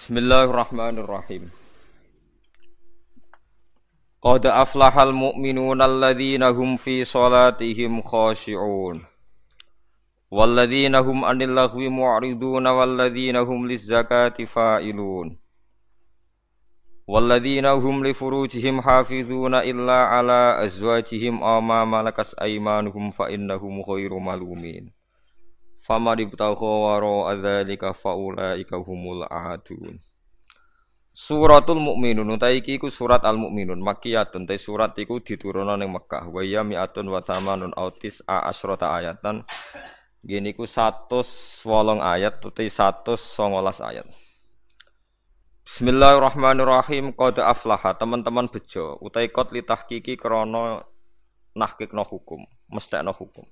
بسم الله الرحمن الرحيم قد أفلح المؤمنون الذين هم في صلاتهم خاشعون والذين هم عن اللغو معرضون والذين هم للزكاة فائلون والذين هم لفروجهم حافظون إلا على أزواجهم أو ما ملكت أيمانهم فإنهم غير ملومين Fama ada di adzalika ika humul ahadun. Suratul Mukminun utai iki surat Al Mukminun makkiyatun te surat iku diturunan ning Mekah wa ya mi'atun wa tamanun autis a asrota ayatan. Gini ku swalong ayat satu songolas ayat. Bismillahirrahmanirrahim qad aflaha teman-teman bejo utai qad krono krana nahqiqno hukum, mestekno hukum.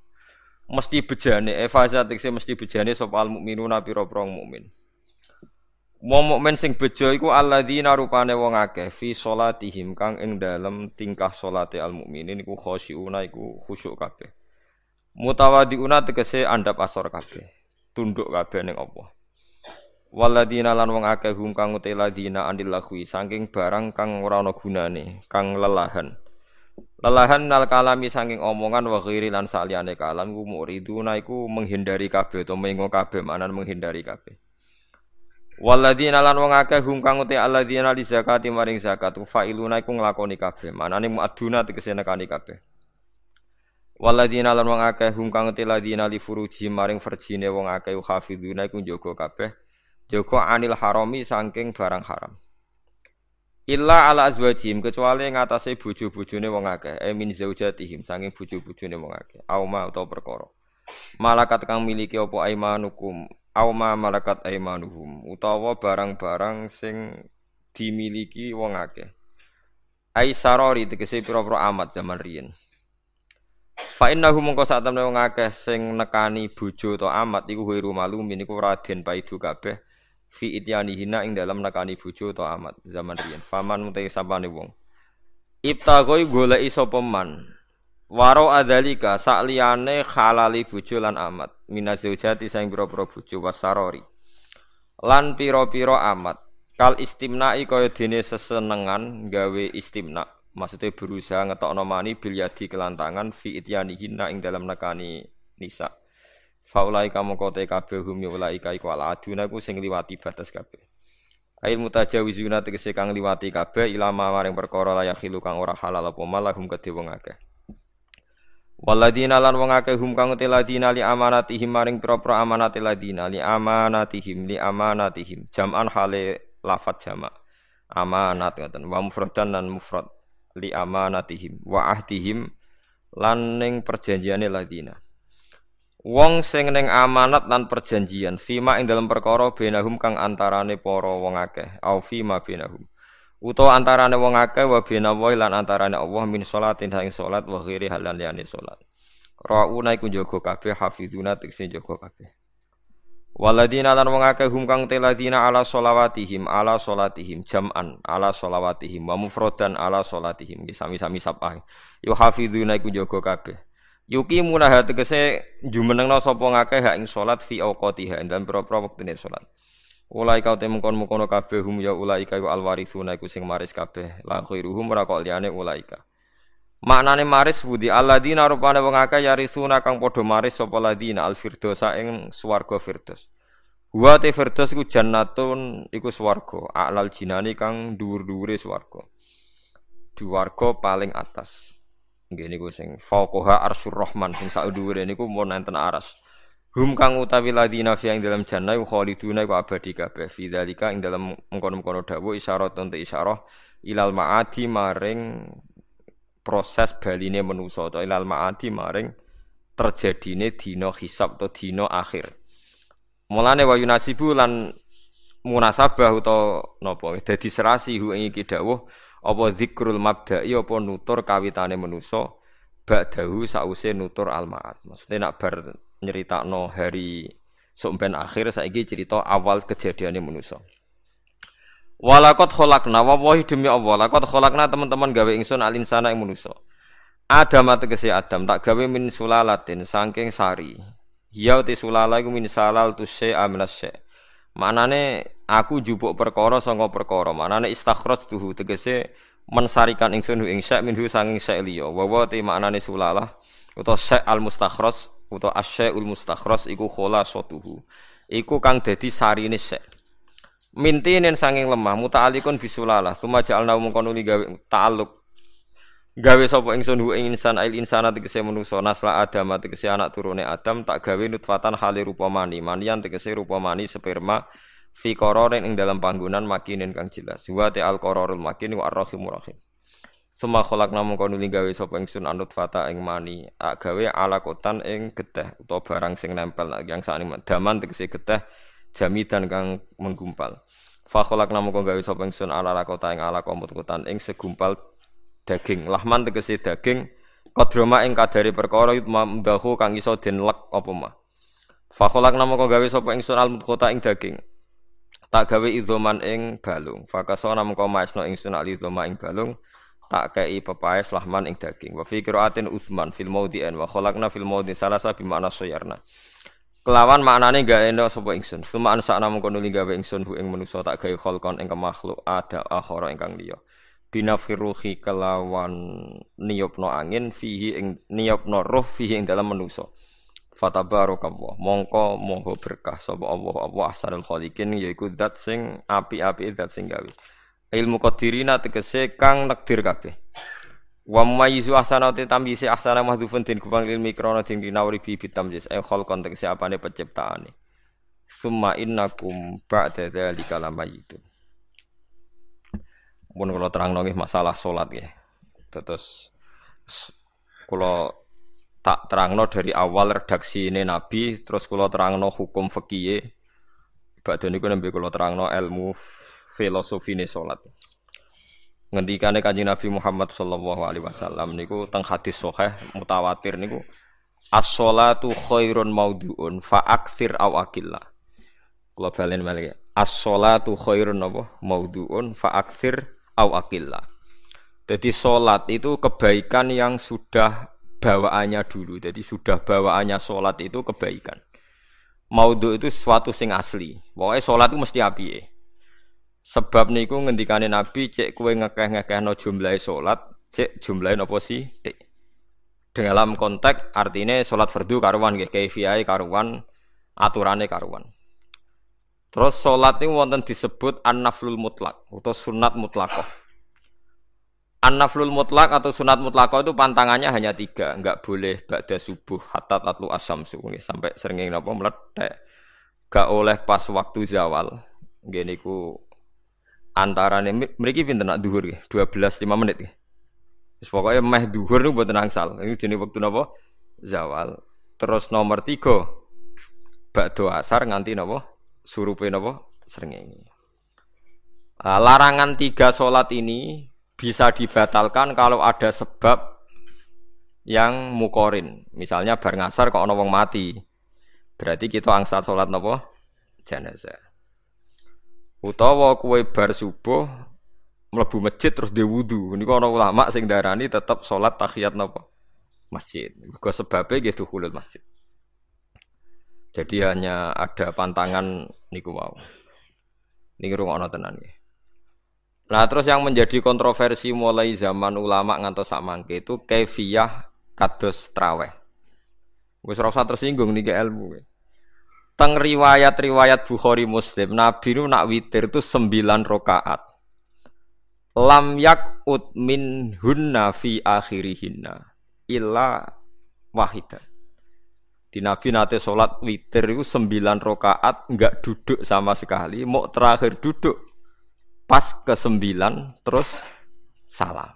mesti bejane Eva eh, Zatik sih mesti bejane sopal mukminu nabi robrong mukmin. Wong mukmin sing bejo iku alladzina rupane wong akeh fi sholatihim kang ing dalem tingkah sholate al mukminin iku khosyuna iku khusyuk kabeh. Mutawadiuna tegese andap asor kabeh, tunduk kabeh ning apa. Waladina lan wong akeh hum kang utela dina andil lahu saking barang kang ora ana gunane, kang lelahan. Lelahan nal kalami sanging omongan wa ghairi lan saliyane kalam ku muriduna iku menghindari kabeh utawa mengko kabeh manan menghindari kabeh. Waladzina lan wong akeh hum kang uti li zakati maring zakat fa'iluna iku nglakoni kabeh manane muaduna tegese nekani kabeh. Waladzina lan wong akeh hum kang li furuji maring verjine wong akeh hafidzuna iku njogo kabeh. Jogo anil harami sangking barang haram. Illa ala azwajim kecuali ngatasé bojo-bojone wong akeh, e min zaujatihim sanging bojo-bojone wong akeh. Au ma utawa perkara. Malakat kang miliki apa aimanukum, au ma malakat aimanuhum utawa barang-barang sing dimiliki wong akeh. Ai sarori tegese pira-pira amat zaman riyen. Fa innahu mongko sak temne wong akeh sing nekani bojo to amat iku ini ku iku raden paidu kabeh fi ityani hina ing dalam nakani bojo to amat zaman riyen faman mute sapane wong iptagoi golek iso peman waro adzalika sakliyane khalali bojo lan amat minazujati saing pira-pira bojo wasarori lan pira-pira amat kal istimnai kaya dene sesenengan gawe istimna maksudnya berusaha ngetokno mani bil kelantangan fi ityani hina ing dalam nakani nisa' Faulai kamu kote kafe hum ya ulai kai ku aduna ku sing liwati batas kabe. Ail mutajawizuna tegese kang liwati kafe ilama maring perkara layak hilu kang ora halal apa malahum kedhe wong akeh. Waladina lan wong akeh hum kang teladina li tihim maring propro la ladina li tihim li amanatihim jam'an hale lafat jamak. Amanat ngoten wa mufradan lan mufrad li amanatihim wa ahdihim lan ning perjanjiane ladina. Wong sing neng amanat lan perjanjian fima ing dalam perkara benahum kang antarane para wong akeh au fima benahum utawa antarane wong akeh wa benawa lan antarane Allah min salatin ing salat wa ghairi halan liyane salat rauna iku njaga kabeh hafizuna tekse njaga kabeh Waladina lan wong akeh hum kang teladina ala solawatihim ala solatihim jam'an ala solawatihim wa mufrodan ala solatihim sami-sami sabah yuhafizuna iku njaga kabeh Yuki munah tegese jumenengna sapa ngakeh hak ing salat fi auqatiha dan pro-pro wektune salat. Ulai kau temu mukono kabeh hum ya ulai kau al iku sing maris kabeh la khairuhum ra kok liyane Maknane maris budi alladzina rupane wong akeh ya risuna kang padha maris sapa ladina al ing swarga firdos. Huwa te firdos iku jannatun iku swarga aklal jinani kang dhuwur-dhuwure swarga. Di paling atas. Gini gue sing fokoha arsur rohman sing saudure ini gue aras. Hum kang utawi ladina fi ing dalam jannah wa abadi kabe fi dalika ing dalam mengkono-mengkono dawu isyarat tante isyarah ilal ma'adi maring proses baline menuso atau ilal ma'adi maring terjadine dina hisab atau dina akhir mulane wa yunasibu lan munasabah atau nopo jadi serasi hu ing iki dawuh apa zikrul mabda apa nutur kawitane manusa badahu sause nutur almaat maksudnya nak bar nyeritakno hari sumpen akhir saiki cerita awal kejadiane manusa walakot kholakna wawahi demi Allah walakot kholakna teman-teman gawe ingsun alinsana sana yang manusa Adam atau kesi Adam tak gawe min sulalatin sangking sari. Yau ti sulala min salal tu se manane aku jubuk perkara saka perkara manane istakhraj tuhu tegese mensarikan ingsun ing sak minhu sanging sak liya wawa te sulalah Uta sak al uta utawa asyaiul mustakhraj iku khulasatuhu iku kang dadi sarine sak mintinen sanging lemah muta'alikun bisulalah sumaja alna mungkon ta'aluk. gawe sapa ingsun hu ing insan ail insana tegese manungsa nasla adam tegese anak turune adam tak gawe nutfatan hale rupa mani manian tegese rupa mani sperma fi qararin ing dalam panggonan makinin kang jelas wa ta al qararul makin wa arrahimur rahim Suma kholak namung kono gawe sapa ingsun anut fata ing mani ak gawe alakotan ing geteh atau barang sing nempel yang anima daman tegese geteh jamidan kang menggumpal fa kholak namung gawe sapa ingsun ala lakota ing ala komutan ing segumpal daging lahman tekesi daging kodroma ing kadare perkara mbahu kang iso denlek apa mah fakhalak nama kok gawe sapa ing sunal kota ing daging tak gawe idzoman ing balung fakaso nama kok esno ing sunal izoma ing balung tak kei pepaes lahman ing daging wa fikratin usman fil maudi an wa khalaqna fil maudi salasa bima makna kelawan maknane gak endok sapa ingsun suma an sakna mung kono ing ingsun hu ing manusa tak gawe kholkon ing makhluk ada akhara ingkang liya binafirruhi kelawan niyopno angin fihi ing niyopno roh fihi ing dalam menuso. fatabarakallah mongko mongho berkah sapa Allah Allah ahsanul khaliqin yaiku zat sing api-api zat sing gawe ilmu qadirina tegese kang nekdir kabeh wa mayyizu ahsana te tamyisi ahsana mahdhufun din kubang ilmi krana din dinawri bi bitamjis ay khalqan tegese apane penciptaane summa innakum ba'da dzalika lamayitun pun kalau terang nongih masalah sholat ya. Terus kalau tak terangno dari awal redaksi ini Nabi, terus kalau terangno hukum ibadah badan itu nabi kalau terangno ilmu filosofi ini sholat. Ngendikane kanjeng Nabi Muhammad sallallahu alaihi wasallam niku tentang hadis sahih mutawatir niku as-sholatu khairun maudhu'un fa awakilla, kalau aqilla. Kula balen As-sholatu khairun apa maudu'un fa au akillah. Jadi sholat itu kebaikan yang sudah bawaannya dulu. Jadi sudah bawaannya sholat itu kebaikan. Maudhu itu suatu sing asli. Pokoknya sholat itu mesti api. Sebab niku ngendikane Nabi cek kue ngekeh-ngekeh no jumlah sholat, cek jumlah no posisi. Dalam konteks artinya sholat fardu karuan, kayak kaifiyai karuan, aturannya karuan. Terus sholat ini wonten disebut an-naflul mutlak atau sunat mutlakoh. An-naflul mutlak atau sunat mutlakoh itu pantangannya hanya tiga, nggak boleh ba'da subuh hatta tatlu asamsu sampai sering apa meledek. Gak oleh pas waktu zawal. ku antara nih, mereka pintu nak dhuwur dua belas lima menit nggih. Pokoknya meh duhur nih buat nangsal. Ini jenis waktu nopo Zawal. Terus nomor tiga, ba'da asar nganti nopo surupe napa srengenge. Uh, larangan tiga sholat ini bisa dibatalkan kalau ada sebab yang mukorin. Misalnya bar ngasar kok wong mati. Berarti kita angsa sholat napa? Jenazah. Utawa kue bar subuh melebu masjid terus wudhu ini Niku ana ulama sing darani tetap sholat tahiyat napa? Masjid. Mergo sebabnya gitu dukhulul masjid. Jadi hanya ada pantangan niku wow. Niki ana tenan nggih. Nah, terus yang menjadi kontroversi mulai zaman ulama ngantos sak mangke itu kaifiyah kados traweh. Wis usah tersinggung niki ilmu. Teng riwayat-riwayat Bukhari Muslim, Nabi nu nak witir itu sembilan rakaat. Lam yak ut min hunna fi akhirihinna illa wahidah di Nabi nate sholat witir itu sembilan rokaat nggak duduk sama sekali, mau terakhir duduk pas ke sembilan terus salam.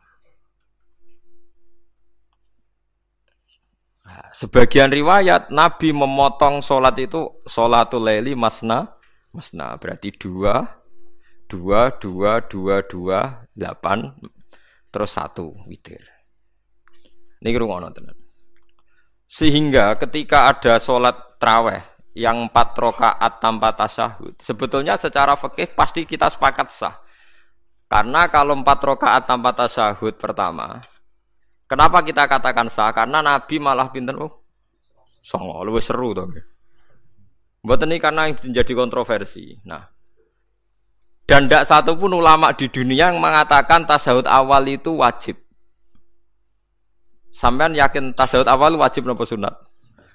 Nah, sebagian riwayat Nabi memotong sholat itu sholatul leli masna masna berarti dua dua dua dua dua delapan terus satu witir. Ini kerungono tenan. Sehingga ketika ada sholat traweh yang empat rokaat tanpa tasahud, sebetulnya secara fikih pasti kita sepakat sah. Karena kalau empat rokaat tanpa tasahud pertama, kenapa kita katakan sah? Karena Nabi malah pinter, oh, songo, lebih seru tuh. Gitu. Buat ini karena menjadi kontroversi. Nah, dan tidak satu pun ulama di dunia yang mengatakan tasahud awal itu wajib. Sampean yakin tasawuf awal wajib nopo sunat?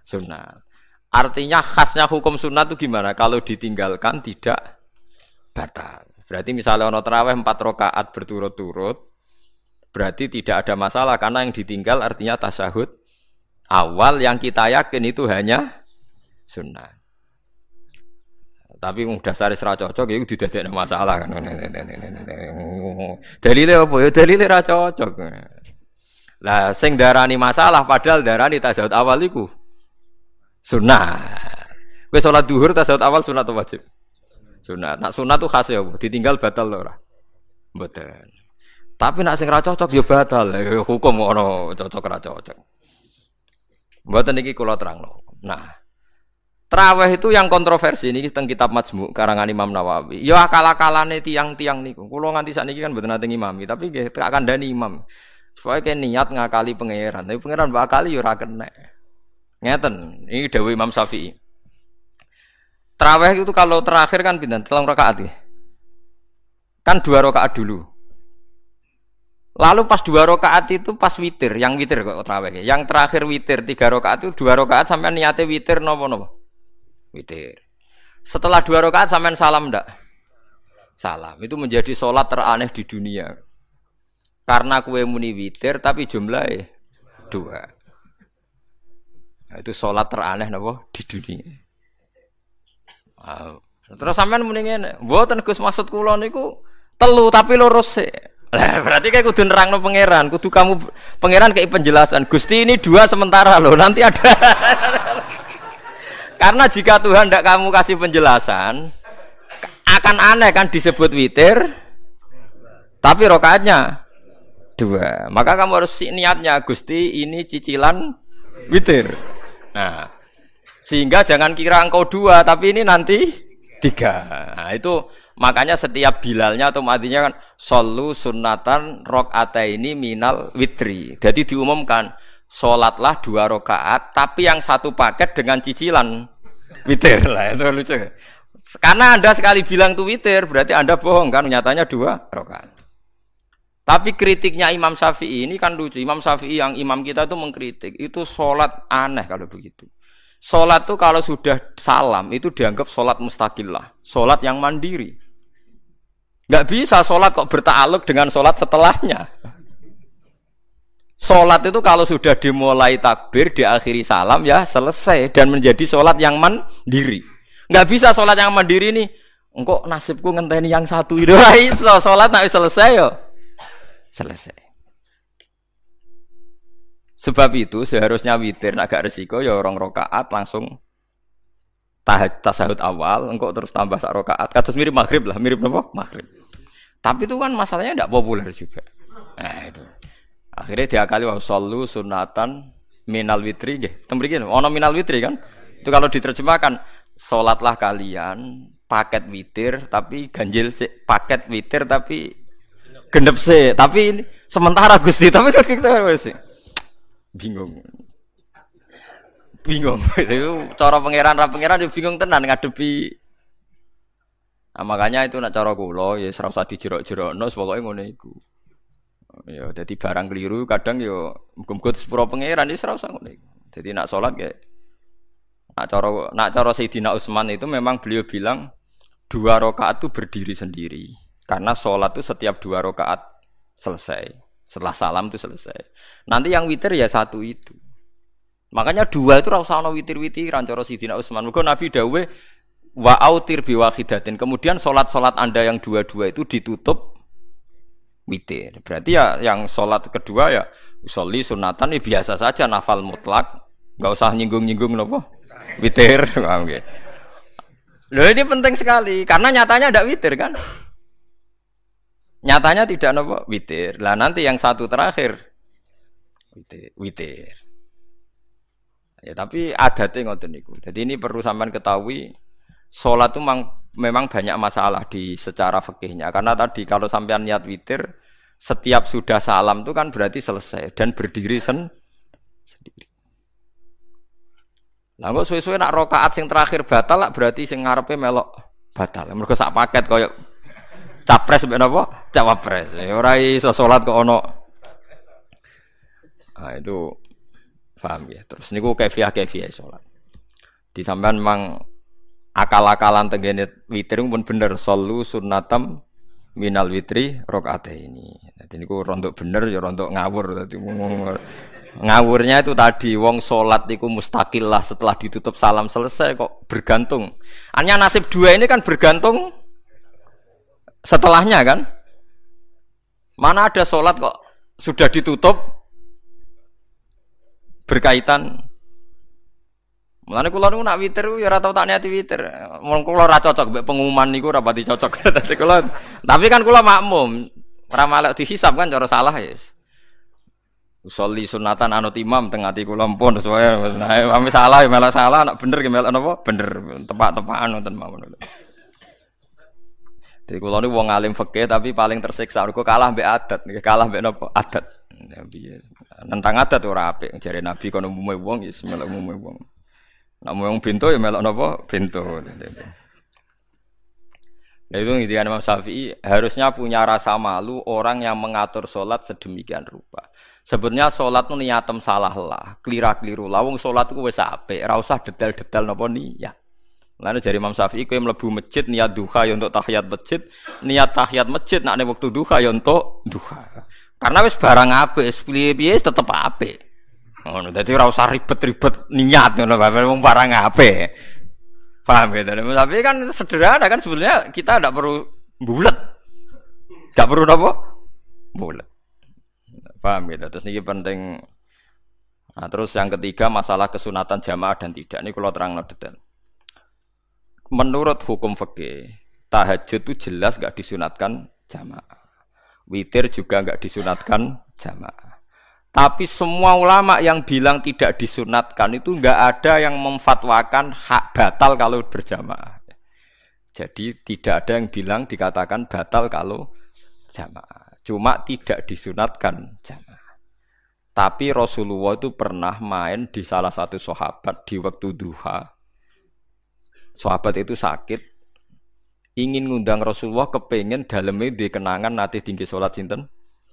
Sunat. Artinya khasnya hukum sunat itu gimana? Kalau ditinggalkan tidak batal. Berarti misalnya ono teraweh empat rokaat berturut-turut, berarti tidak ada masalah karena yang ditinggal artinya tasahud awal yang kita yakin itu hanya sunat. Tapi mudah dasar serah cocok ya itu tidak ada masalah kan. dalilnya apa ya? Dalile cocok. Lah sing darani masalah padahal darani tasawuf awal iku sunnah. Kowe sholat duhur tasawuf awal sunnah atau wajib? Sunnah. Nak sunnah tuh khas ya, bu. ditinggal batal lho ora. Mboten. Tapi nak sing ra cocok ya batal. Ya, hukum ono cocok ra cocok. Mboten kulo terang terangno. Nah, Traweh itu yang kontroversi ini tentang kitab Majmu karangan Imam Nawawi. Ya akal-akalane tiang-tiang niku. Kula nganti sakniki kan mboten nate ngimami, tapi nggih tak kandhani imam soalnya kayak niat ngakali pangeran, tapi pangeran bakal kali yura kena. Ngeten, ini Dewi Imam Syafi'i. Traweh itu kalau terakhir kan bintang, telung rakaat ya. Kan dua rakaat dulu. Lalu pas dua rakaat itu pas witir, yang witir kok traweh. Ya? Yang terakhir witir tiga rakaat itu dua rakaat sampai niatnya witir nopo nopo. Witir. Setelah dua rakaat sampai salam ndak? Salam itu menjadi sholat teraneh di dunia. Karena kue muni witir tapi jumlahnya dua. Nah, itu sholat teraneh nopo di dunia. Wow. Terus sampean muni ngene, mboten Gus maksud kula niku telu tapi loro sik. Lah berarti kayak kudu nerangno pangeran, kudu kamu pangeran kayak penjelasan. Gusti ini dua sementara loh, nanti ada. Karena jika Tuhan tidak kamu kasih penjelasan, akan aneh kan disebut witir, tapi rokaatnya dua. Maka kamu harus niatnya Gusti ini cicilan witir. Nah, sehingga jangan kira engkau dua, tapi ini nanti tiga. Nah, itu makanya setiap bilalnya atau matinya kan solu sunatan rok ini minal witri. Jadi diumumkan sholatlah dua rokaat, tapi yang satu paket dengan cicilan witir lah itu lucu. Karena anda sekali bilang tuh witir, berarti anda bohong kan? Nyatanya dua rokaat. Tapi kritiknya Imam Syafi'i ini kan lucu. Imam Syafi'i yang imam kita itu mengkritik. Itu sholat aneh kalau begitu. Sholat tuh kalau sudah salam itu dianggap sholat mustakillah. Sholat yang mandiri. Gak bisa sholat kok bertaluk dengan sholat setelahnya. Sholat itu kalau sudah dimulai takbir, diakhiri salam ya selesai. Dan menjadi sholat yang mandiri. Gak bisa sholat yang mandiri nih engkau nasibku ngenteni yang satu itu Raiso, sholat nak selesai yo selesai. Sebab itu seharusnya witir agak resiko ya orang rokaat langsung tahat tasahud awal engkau terus tambah sak rokaat kados mirip maghrib lah mirip apa maghrib tapi itu kan masalahnya tidak populer juga nah itu akhirnya diakali wa sallu sunatan minal witri nggih teng oh no minal witri kan itu kalau diterjemahkan salatlah kalian paket witir tapi ganjil paket witir tapi Gendep sih, tapi ini sementara Gusti, tapi kan kita sih. Bingung. Bingung. Itu cara pangeran ra pangeran bingung tenan ngadepi Nah, makanya itu nak cara kula ya ora usah dijerok-jerokno pokoke ngene iku. Ya jadi barang keliru kadang yo muga-muga sepuro pangeran ya ora usah ngene iku. Jadi nak sholat kayak nak cara nak cara Sayyidina Utsman itu memang beliau bilang dua rakaat itu berdiri sendiri. Karena sholat itu setiap dua rakaat selesai. Setelah salam itu selesai. Nanti yang witir ya satu itu. Makanya dua itu rasa ana witir witir cara Sidina Utsman. Mungkin Nabi Dawei wa autir biwakidatin. Kemudian sholat-sholat Anda yang dua-dua itu ditutup witir. Berarti ya yang sholat kedua ya usolli sunatan ya biasa saja nafal mutlak, nggak usah nyinggung-nyinggung nopo witir. Loh ini penting sekali karena nyatanya ada witir kan. Nyatanya tidak nopo witir. Lah nanti yang satu terakhir witir. witir. Ya tapi ada ngoten niku. Jadi ini perlu sampean ketahui sholat itu memang, memang banyak masalah di secara fikihnya. Karena tadi kalau sampean niat witir setiap sudah salam itu kan berarti selesai dan berdiri sen sendiri. Lah kok suwe-suwe nak rokaat sing terakhir batal lah berarti sing ngarepe melok batal. Mergo sak paket koyok capres mbek napa cawapres eh, ora iso salat kok ana nah, itu paham ya terus niku kefiah kefiah salat di sampean mang akal-akalan tengene witir pun bener solu sunnatam minal witri rokate ini jadi niku rontok bener ya rontok ngawur tadi ngawurnya itu tadi wong sholat itu mustaqillah setelah ditutup salam selesai kok bergantung hanya nasib dua ini kan bergantung setelahnya kan mana ada sholat kok sudah ditutup berkaitan Mulane kula niku nak witir ya ora tau tak niati witir. Mung kula ora cocok mbek pengumuman niku ora pati cocok. Dadi kula tapi kan kula makmum. Ora malah dihisab kan cara salah ya. Yes. Usolli sunatan anut imam teng ati kula pun sesuai. Nah, salah ya malah salah, nak bener gimana ya melok napa? Bener, tepat tepakan wonten mawon. Jadi kalau ini wong alim fakih tapi paling tersiksa. Aku kalah be adat, kalah be nopo adat. Ya, Nentang adat tuh rapi, Nabi kono umumnya wong ya melok umume wong. Nak wong pintu ya melok nopo pintu. Nah itu ngintikan Imam Syafi'i harusnya punya rasa malu orang yang mengatur sholat sedemikian rupa. Sebenarnya sholat niatem salah lah, kelirak keliru lah. Wong sholat itu wes ape, rausah detail detail nopo ya. Lalu dari Imam Syafi'i yang lebih masjid niat duha ya untuk tahiyat masjid, niat tahiyat masjid nak waktu duha ya untuk duha. Karena wes barang apa, es piye-piye tetap apa? Oh, Dadi ora usah ribet-ribet niat ngono bae wong barang apa? Paham ya? Tapi kan sederhana kan sebenarnya kita tidak perlu bulat. Tidak perlu apa? Bulat. Paham gitu. Terus ini penting. Nah, terus yang ketiga masalah kesunatan jamaah dan tidak. Ini kalau terang detail menurut hukum fikih tahajud itu jelas nggak disunatkan jamaah. Witir juga nggak disunatkan jamaah. Tapi semua ulama yang bilang tidak disunatkan itu nggak ada yang memfatwakan hak batal kalau berjamaah. Jadi tidak ada yang bilang dikatakan batal kalau jamaah. Cuma tidak disunatkan jamaah. Tapi Rasulullah itu pernah main di salah satu sahabat di waktu duha sahabat itu sakit ingin ngundang Rasulullah kepengen dalam ini kenangan nanti tinggi sholat sinten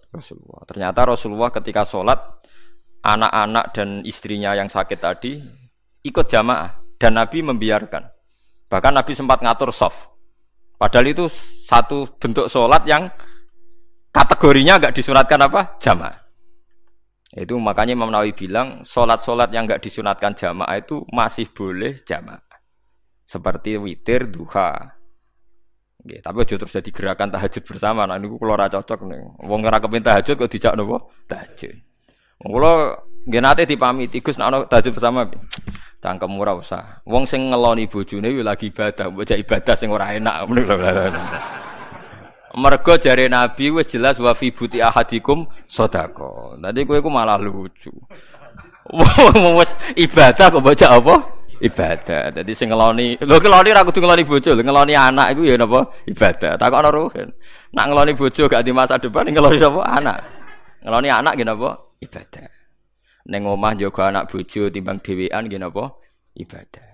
Rasulullah. Ternyata Rasulullah ketika sholat anak-anak dan istrinya yang sakit tadi ikut jamaah dan Nabi membiarkan. Bahkan Nabi sempat ngatur soft. Padahal itu satu bentuk sholat yang kategorinya nggak disunatkan apa jamaah. Itu makanya Imam Nawawi bilang sholat-sholat yang nggak disunatkan jamaah itu masih boleh jamaah seperti witir duha Gak, tapi aja terus jadi gerakan tahajud bersama. Nah, niku kalau rata cocok nih. Wong ngerak kepin tahajud kok dijak nopo tahajud. Wong kulo nggih nate dipamiti Gus nek ana tahajud bersama. Cangkem ora usah. Wong sing ngeloni bojone kuwi lagi ibadah, mbok ibadah sing ora enak. Mergo jare Nabi wis jelas wa fi buti ahadikum sodako, Tadi kowe gue malah lucu. Wong wis ibadah kok mbok apa? ibadah. Jadi sing ngeloni, lho ngeloni ora kudu ngeloni bojo, ngeloni anak iku ya napa ibadah. Tak kono ruhin. Nak ngeloni bojo gak di masa depan ngeloni sapa anak. Ngeloni anak nggih napa ibadah. Ning omah jaga anak bojo timbang dhewean nggih napa ibadah.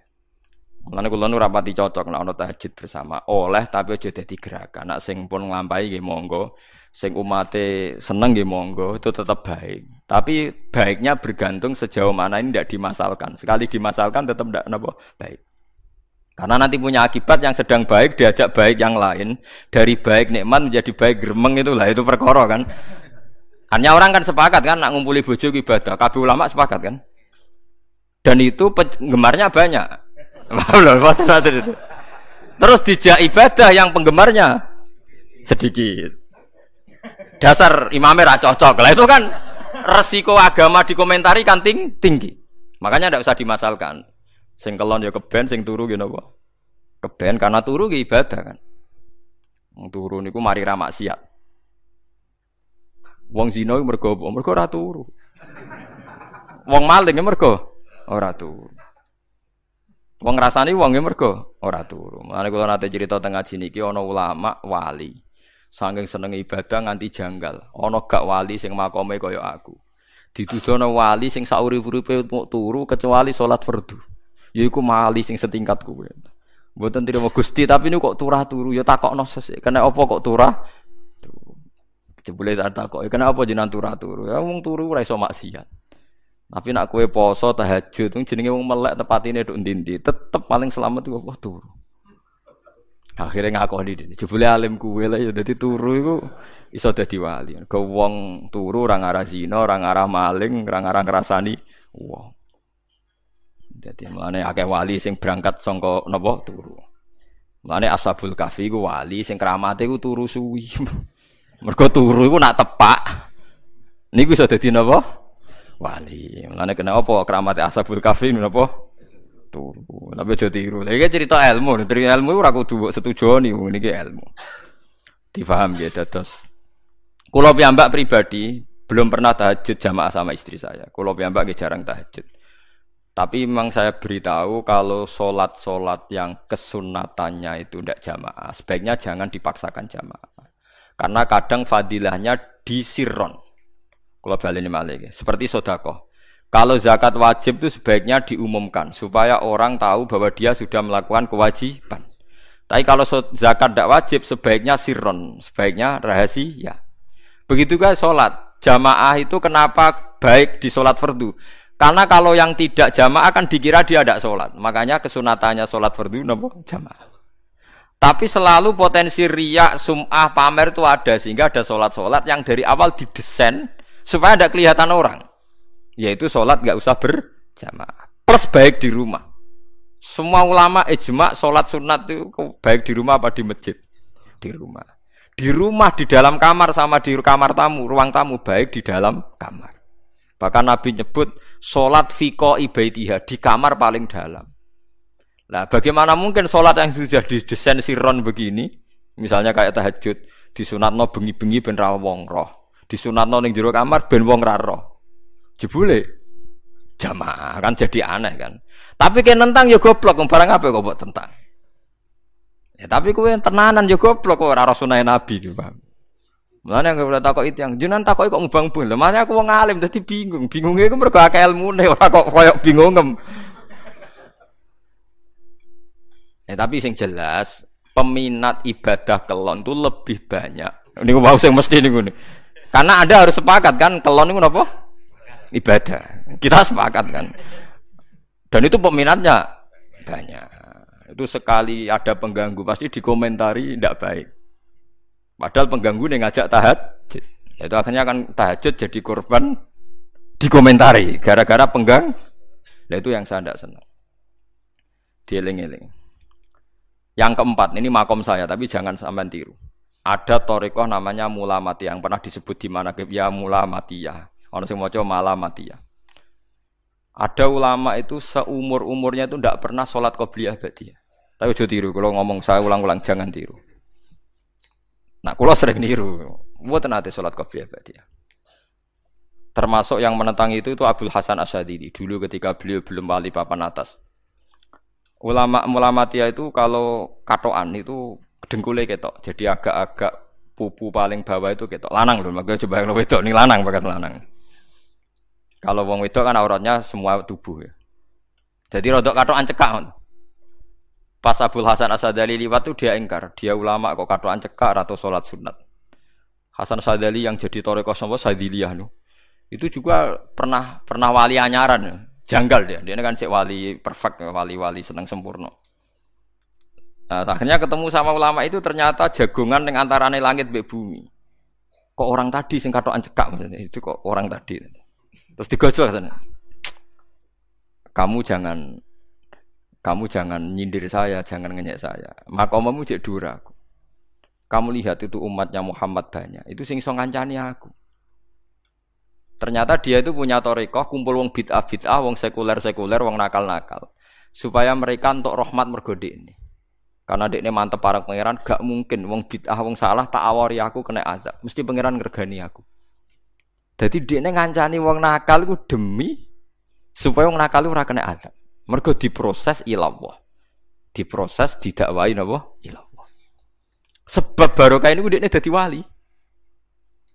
Mulane kula nu rapati dicocok, nek ana tahajud bersama oleh tapi aja dadi gerakan. Nak sing pun nglampahi nggih monggo, sing umate seneng nggih monggo, itu tetap baik. Tapi baiknya bergantung sejauh mana ini tidak dimasalkan. Sekali dimasalkan tetap tidak apa baik. Karena nanti punya akibat yang sedang baik diajak baik yang lain dari baik nikmat menjadi baik itu itulah itu perkara kan. Hanya orang kan sepakat kan nak ngumpuli bojo ibadah. Kabi ulama sepakat kan. Dan itu penggemarnya banyak. Terus dijak ibadah yang penggemarnya sedikit. Dasar imamnya cocok lah itu kan resiko agama dikomentari kan ting tinggi. Makanya tidak usah dimasalkan. Sing kelon ya keben, sing turu gitu ya apa? Keben karena turu ya ibadah kan. Turu niku mari ramak siap. Wong zino mergo Mergo ratu turu. Wong maling mergo ora turu. Wong rasani wong mergo ora turu. mana kula nate cerita tengah sini niki ana ulama wali. saking senenge ibadah nganti janggal. Ana gak wali sing makome kaya aku. Didudono wali sing sauri-uripe turu kecuali salat fardu. Ya iku wali sing setingkat kuwi. Mboten trimo Gusti, tapi niku kok turah turu ya takokno sesek. Kenek apa kok turah? Dibule tak takok, kenek apa jenengan turah turu? Ya wong turu ora iso maksiat. Tapi nak kue poso tahajud, itu jenenge wong melek tepatine duk ndi-ndi, tetep paling selamat kok turu. akhire ngakoni dene jebule alim kuwe lah ya dadi turu iku iso dadi wali go wong turu ora ngarah zina ora ngarah maling ora ngarah rasani. Wah. dadi mlane akeh wali sing berangkat saka napa turu mlane ashabul kafi ku wali sing kramate ku turu suwi mergo turu iku nak tepak niku iso dadi napa wali mlane kena apa kramate ashabul kafi napa turu. Tapi aja tiru. Tapi kan cerita ilmu, dari nah, ilmu setuju nih. ini ke ilmu. Difaham ya dados. kalau piyambak pribadi belum pernah tahajud jamaah sama istri saya. kalau Kula piyambak jarang tahajud. Tapi memang saya beritahu kalau solat-solat yang kesunatannya itu tidak jamaah, sebaiknya jangan dipaksakan jamaah. Karena kadang fadilahnya disiron. Kalau balik ini malik, seperti sodako. Kalau zakat wajib itu sebaiknya diumumkan supaya orang tahu bahwa dia sudah melakukan kewajiban. Tapi kalau zakat tidak wajib sebaiknya sirron, sebaiknya rahasia. Begitu juga sholat jamaah itu kenapa baik di sholat fardu? Karena kalau yang tidak jamaah akan dikira dia tidak sholat. Makanya kesunatannya sholat fardu nopo jamaah. Tapi selalu potensi riak, sumah, pamer itu ada sehingga ada sholat-sholat yang dari awal didesain supaya tidak kelihatan orang. Yaitu sholat nggak usah berjamaah. Plus baik di rumah. Semua ulama ijma eh, sholat sunat itu baik di rumah apa di masjid? Di rumah. Di rumah, di dalam kamar sama di kamar tamu, ruang tamu baik di dalam kamar. Bahkan Nabi nyebut sholat fiko ibaitiha di kamar paling dalam. lah bagaimana mungkin sholat yang sudah didesain siron begini, misalnya kayak tahajud, di disunatno bengi-bengi ben ra wong roh, disunatno ning jero kamar ben wong roh. Jebule jamaah kan jadi aneh kan. Tapi kayak tentang, ya goblok, barang apa kok buat tentang. Ya, tapi kue tenanan ya goblok kok rara sunnah nabi gitu, bang. Mana yang kula takut itu yang jenengan takut kok mubang pun. lemahnya aku ngalim jadi bingung. Bingungnya aku berbagai ilmu nih orang kok koyok bingung em Ya, tapi sing jelas peminat ibadah kelon tuh lebih banyak. ini gue bahas yang mesti ini gue Karena ada harus sepakat kan kelon ini apa? ibadah. Kita sepakat kan. Dan itu peminatnya banyak. Itu sekali ada pengganggu pasti dikomentari tidak baik. Padahal pengganggu yang ngajak tahajud. Itu akhirnya akan tahajud jadi korban dikomentari gara-gara penggang. Nah itu yang saya tidak senang. Dieling-eling. Yang keempat, ini makom saya, tapi jangan sampai tiru. Ada torikoh namanya mula mati yang pernah disebut di mana ya ya Orang sing maca malam mati ya. Ada ulama itu seumur umurnya itu tidak pernah sholat qobliyah ya. Tapi ojo tiru, kalau ngomong saya ulang-ulang jangan tiru. Nah, kalau sering niru, buat nanti sholat qobliyah ya. Termasuk yang menentang itu itu Abdul Hasan Asyadidi. dulu ketika beliau belum balik papan atas. Ulama ulama ya itu kalau katoan itu dengkulnya ketok, jadi agak-agak pupu paling bawah itu ketok lanang loh, makanya coba yang itu ini lanang bagaimana lanang. Kalau wong wedok kan auratnya semua tubuh ya. Jadi rodok katoan cekak. Pas Abdul Hasan Asadali liwat tuh dia ingkar, dia ulama kok katoan cekak atau sholat sunat. Hasan Asadali yang jadi kosong bos Sadiliyah nu. Itu juga pernah pernah wali anyaran, ya. janggal dia. Dia kan cek wali perfect, ya, wali-wali seneng sempurna. Nah, akhirnya ketemu sama ulama itu ternyata jagongan dengan antarane langit bumi. Kok orang tadi sing katokan cekak itu kok orang tadi. Terus digojol sana. Kamu jangan kamu jangan nyindir saya, jangan ngenyek saya. Makomamu jadi dura, Kamu lihat itu umatnya Muhammad banyak. Itu sing song ngancani aku. Ternyata dia itu punya torekoh, kumpul wong bid'ah bid'ah, wong sekuler sekuler, wong nakal nakal, supaya mereka untuk rahmat mergode ini. Karena dek ini mantep para pangeran, gak mungkin wong bid'ah wong salah tak awari aku kena azab. Mesti pangeran ngergani aku. Jadi dia ngancani wong nakal itu demi supaya wong nakal itu rakenya ada. Mereka diproses tidak Diproses wain napa? ilawah. Sebab barokah ini dia jadi wali.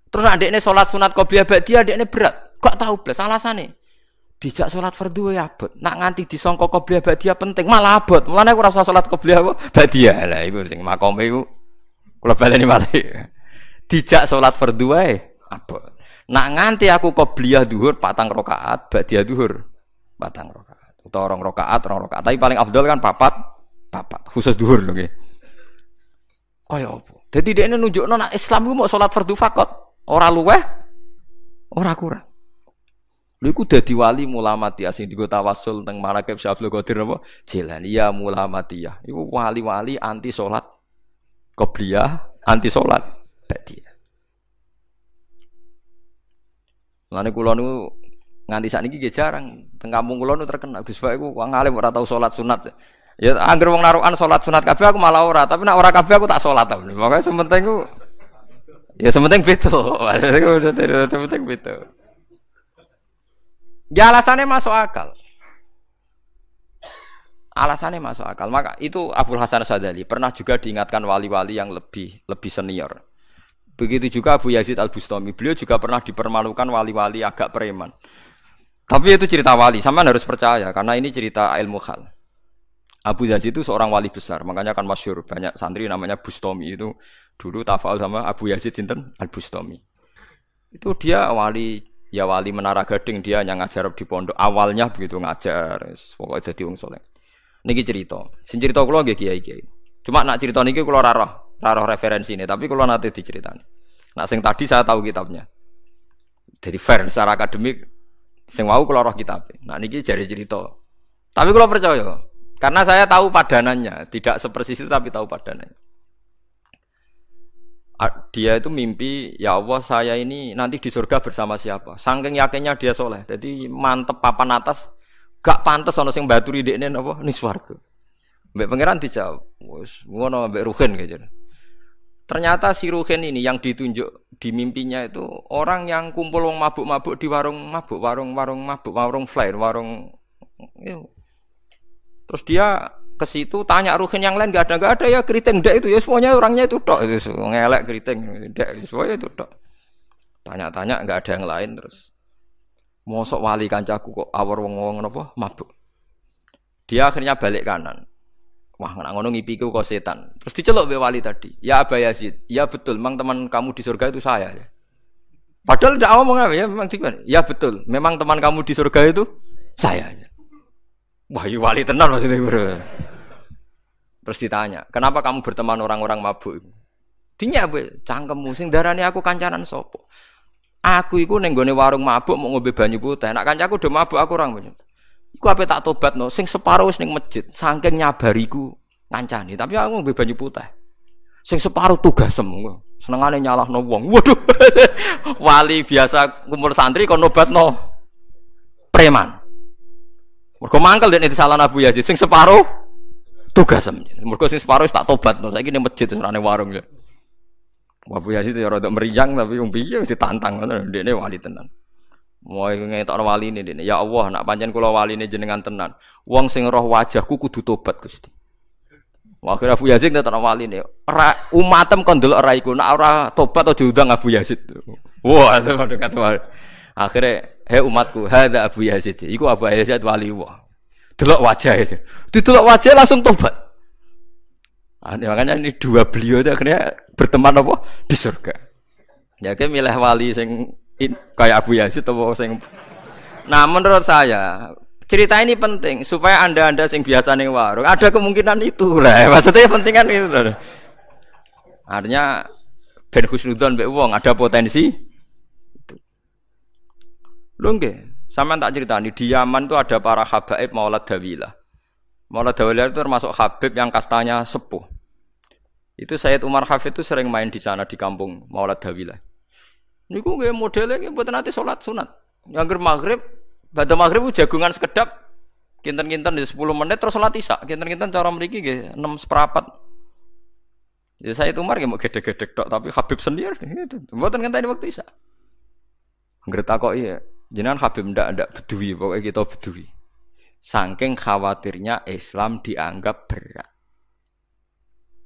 Terus ini sholat sunat dia adik ini berat. Kok tahu alasan nih? Dijak sholat fardhu ya abot. Nak nganti di songkok disangka qobliyah dia penting malah abot. Mulanya aku rasa sholat qobliyah dia Lah ibu. sing ibu. Kalau kula ini malah. Dijak sholat fardhu ya abot. Nak nganti aku koplia duhur patang rokaat, ba'diyah duhur patang rokaat. Atau orang rokaat, orang rokaat. Tapi paling afdol kan papat, papat. Khusus duhur Oke. okay. Kaya apa? Jadi dia ini nunjuk nona Islam gue mau sholat fardu fakot, orang luweh, orang kurang. Lu iku dadi wali mulamati asing Kota tawasul teng Marakib Syekh Abdul Qadir apa? mulamati ya. Iku wali-wali anti sholat, koplia anti sholat, ba'diyah. Lani kulo nu nganti saat ini jarang. Teng kampung kulo nu terkenal. Gus Pak, aku ngalih alim ora tau sholat sunat. Ya angger wong naruhan sholat sunat kafe aku malah ora. Tapi nak ora kafe aku tak sholat tau. Makanya sementing ku ya sementing betul. sementing betul. Ya alasannya masuk akal. Alasannya masuk akal. Maka itu Abdul Hasan Sadali pernah juga diingatkan wali-wali yang lebih lebih senior. Begitu juga Abu Yazid Al Bustami. Beliau juga pernah dipermalukan wali-wali agak preman. Tapi itu cerita wali, sama harus percaya karena ini cerita ilmu hal. Abu Yazid itu seorang wali besar, makanya kan masyur banyak santri namanya Bustami itu dulu tafal sama Abu Yazid Sinten Al Bustami. Itu dia wali ya wali menara gading dia yang ngajar di pondok awalnya begitu ngajar pokoknya jadi wong soleh. Niki cerita, sing cerita kula nggih kiai kiai. Cuma nak cerita niki kula rarah taruh referensi ini, tapi kalau nanti diceritani. Nah, sing tadi saya tahu kitabnya. Jadi fair secara akademik, sing mau kalau roh kitab. Nah, ini jari cerita. Tapi kalau percaya, karena saya tahu padanannya, tidak sepersis itu tapi tahu padanannya. Dia itu mimpi, ya Allah saya ini nanti di surga bersama siapa? Sangking yakinnya dia soleh, jadi mantep papan atas, gak pantas orang sing baturi ini apa nih suarga. Mbak pangeran dijawab, wis ngono mbak Ruhen kayaknya. Gitu. Ternyata si Ruhin ini yang ditunjuk di mimpinya itu orang yang kumpul wong mabuk-mabuk di warung mabuk, warung-warung mabuk, warung flyer, warung ya. Terus dia ke situ tanya Ruhin yang lain gak ada gak ada ya keriting dek itu ya semuanya orangnya itu tok itu ngelek keriting dek semuanya itu tok. Tanya-tanya gak ada yang lain terus. Mosok wali kancaku kok awur wong-wong napa mabuk. Dia akhirnya balik kanan. Wah, nggak ngono ku kok setan. Terus diceluk be wali tadi. Ya abah Yazid, ya betul, memang teman kamu di surga itu saya ya. Padahal tidak mau apa ya, memang tiba. Ya betul, memang teman kamu di surga itu saya ya. Wah, ya wali tenar maksudnya bro. Terus ditanya, kenapa kamu berteman orang-orang mabuk? Dinya be cangkem musim darani aku kancanan sopo. Aku itu nenggone warung mabuk mau ngobe banyu putih. Nak kancaku udah mabuk aku orang banyak. Iku tak tobat no? Sing separuh sing masjid, saking nyabariku ngancani. Tapi aku lebih banyak putih. Sing separuh tugas semua. Seneng aja nyalah no wong. Waduh, wali biasa kumpul santri kok nobat no preman. Mergo mangkel dek di salah Abu Yazid. Sing separuh tugas semua. Mergo sing separuh tak tobat no. Saya gini masjid terus rane warung ya. Abu Yazid ya rada meriang tapi umpi ya ditantang. Dia ini wali tenan. Mau ngetok wali ini, ya Allah, nak panjen kula wali ini jenengan tenan. Wong sing roh wajahku kudu tobat gusti. Akhirnya Abu Yazid ngetok wali ini. Ra, umatem kondel ora iku, nak ora tobat aja udang Abu Yazid. Wah, itu kata wali. Akhirnya, he umatku, hada Abu Yazid. Iku Abu Yazid wali wah. Delok wajah itu. Didelok wajah langsung tobat. Ah, ya, makanya ini dua beliau itu akhirnya berteman apa di surga. Ya kan milih wali sing In, kayak Abu Yazid atau sing. Nah, menurut saya cerita ini penting supaya anda-anda sing biasa nih warung ada kemungkinan itu lah. Maksudnya penting kan itu. Artinya ben husnudon mbek wong ada potensi itu. lu nggih, sampean tak critani di Yaman itu ada para habaib Maulad Dawilah. Maulad Dawilah itu termasuk habib yang kastanya sepuh. Itu Sayyid Umar Hafid itu sering main di sana di kampung Maulad Dawilah. Niku gue modelnya gue buat nanti sholat sunat. Yang maghrib, pada maghrib jagungan sekedap kinten-kinten di sepuluh menit terus sholat isak. Kinten-kinten cara meriki gue enam seperempat. Ya saya itu mar mau gede-gede dok tapi Habib sendiri gitu. nanti ini waktu isak. Ngerti kok iya. jangan Habib ndak ndak bedui pokoknya kita bedui. Saking khawatirnya Islam dianggap berat.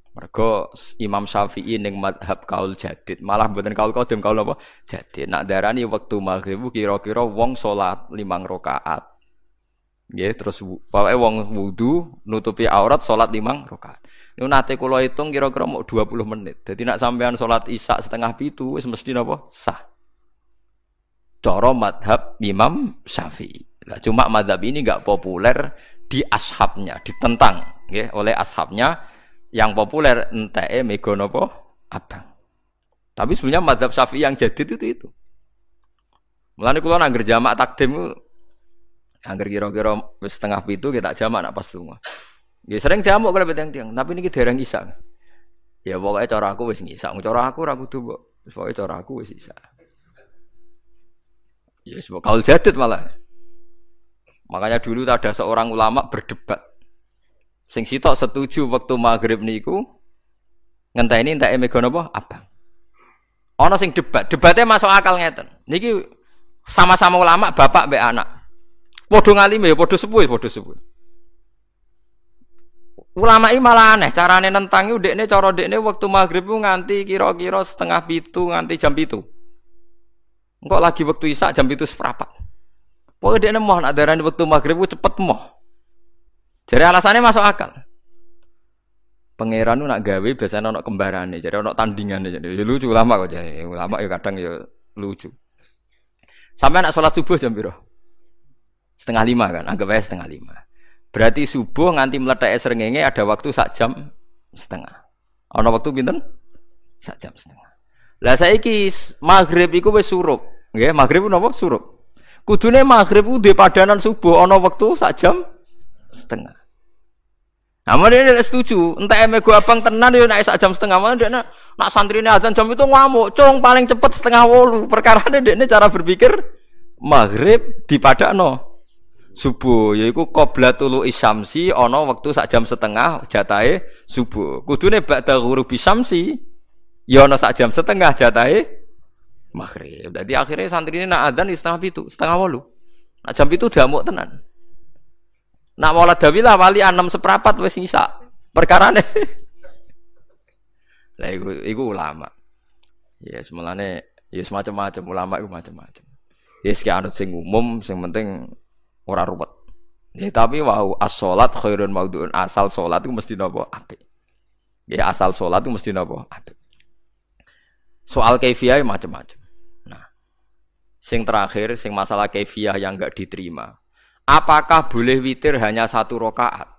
Mereka Imam Syafi'i ning madhab kaul jadid, malah mboten kaul qadim kaul apa? Jadid. Nak darani wektu maghrib kira-kira wong salat limang rokaat, Nggih, terus pokoke wong wudu nutupi aurat salat limang rokaat. Ini nate kula hitung kira-kira mau puluh menit. Jadi nak sampean salat isya setengah pitu wis mesti napa? Sah. Coro madhab Imam Syafi'i. Nah, cuma madhab ini nggak populer di ashabnya, ditentang ya, oleh ashabnya yang populer enteke mega po abang. Tapi sebenarnya madhab Safi yang jadi itu itu. Mulane kula nangger jamak takdim demo ya kira-kira setengah pintu kita jamak nak pas lunga. Ya sering jamak kalau tiang-tiang, tapi kita yang isa. Ya pokoknya cara aku wis ngisa, cara aku ragu tuh kok. Pokoknya cara aku wes isa. Ya sebab kalau jadi malah. Makanya dulu ada seorang ulama berdebat Sing sitok setuju waktu maghrib niku ngentah ini, ngentah mega apa abang. ono sing debat, debatnya masuk akal ngeten. Niki sama-sama ulama bapak be anak. ngalim ya, podo sepuh, ya, podo sepuh. Ulama ini malah aneh, carane nentangi coro dek nih waktu maghrib nganti kira-kira setengah pitu nganti jam pitu. Engkau lagi waktu isak jam pitu seperapat? Pokoknya dia mau nak darah waktu maghrib cepet mau. Jadi alasannya masuk akal. Pangeran nak gawe biasanya nonok nih, jadi nonok tandingan nih. jadi ya lucu lama kok jadi ya, lama, ya kadang ya lucu. Sampai anak sholat subuh jam biro setengah lima kan, anggap aja setengah lima. Berarti subuh nganti meletak serengenge ada waktu sak jam setengah. Ono waktu binten Sak jam setengah. Lah iki maghrib ikut wis surup. ya maghrib nopo surup. Kudune maghrib udah padanan subuh ono waktu sak jam setengah. Namun dia tidak setuju. Entah emang gua abang tenan dia naik jam setengah malam dia nak, santri ini azan jam itu ngamuk. Cung paling cepet setengah wolu. Perkara dia cara berpikir maghrib di no subuh yaiku tulu isamsi ono waktu sak jam setengah jatai subuh kudu nih bak ghurubi isamsi. ya ono sak jam setengah jatai maghrib jadi akhirnya santri ini nak adzan setengah itu setengah wolu nak jam itu ngamuk tenan Nak malah dawilah wali enam wes wes perkara perkara nih. iku iku ulama. Ya yes, semulane ya yes, macam-macam ulama itu macam-macam. Ya yes, anut sing umum sing penting ora ruwet. Ya tapi wau as solat khairun maudun Asal solat itu mesti nopo Apik. Ya asal solat itu mesti nopo Apik. Soal kaifiah ya macam-macam. Nah, sing terakhir sing masalah kaifiah yang enggak diterima. Apakah boleh witir hanya satu rokaat?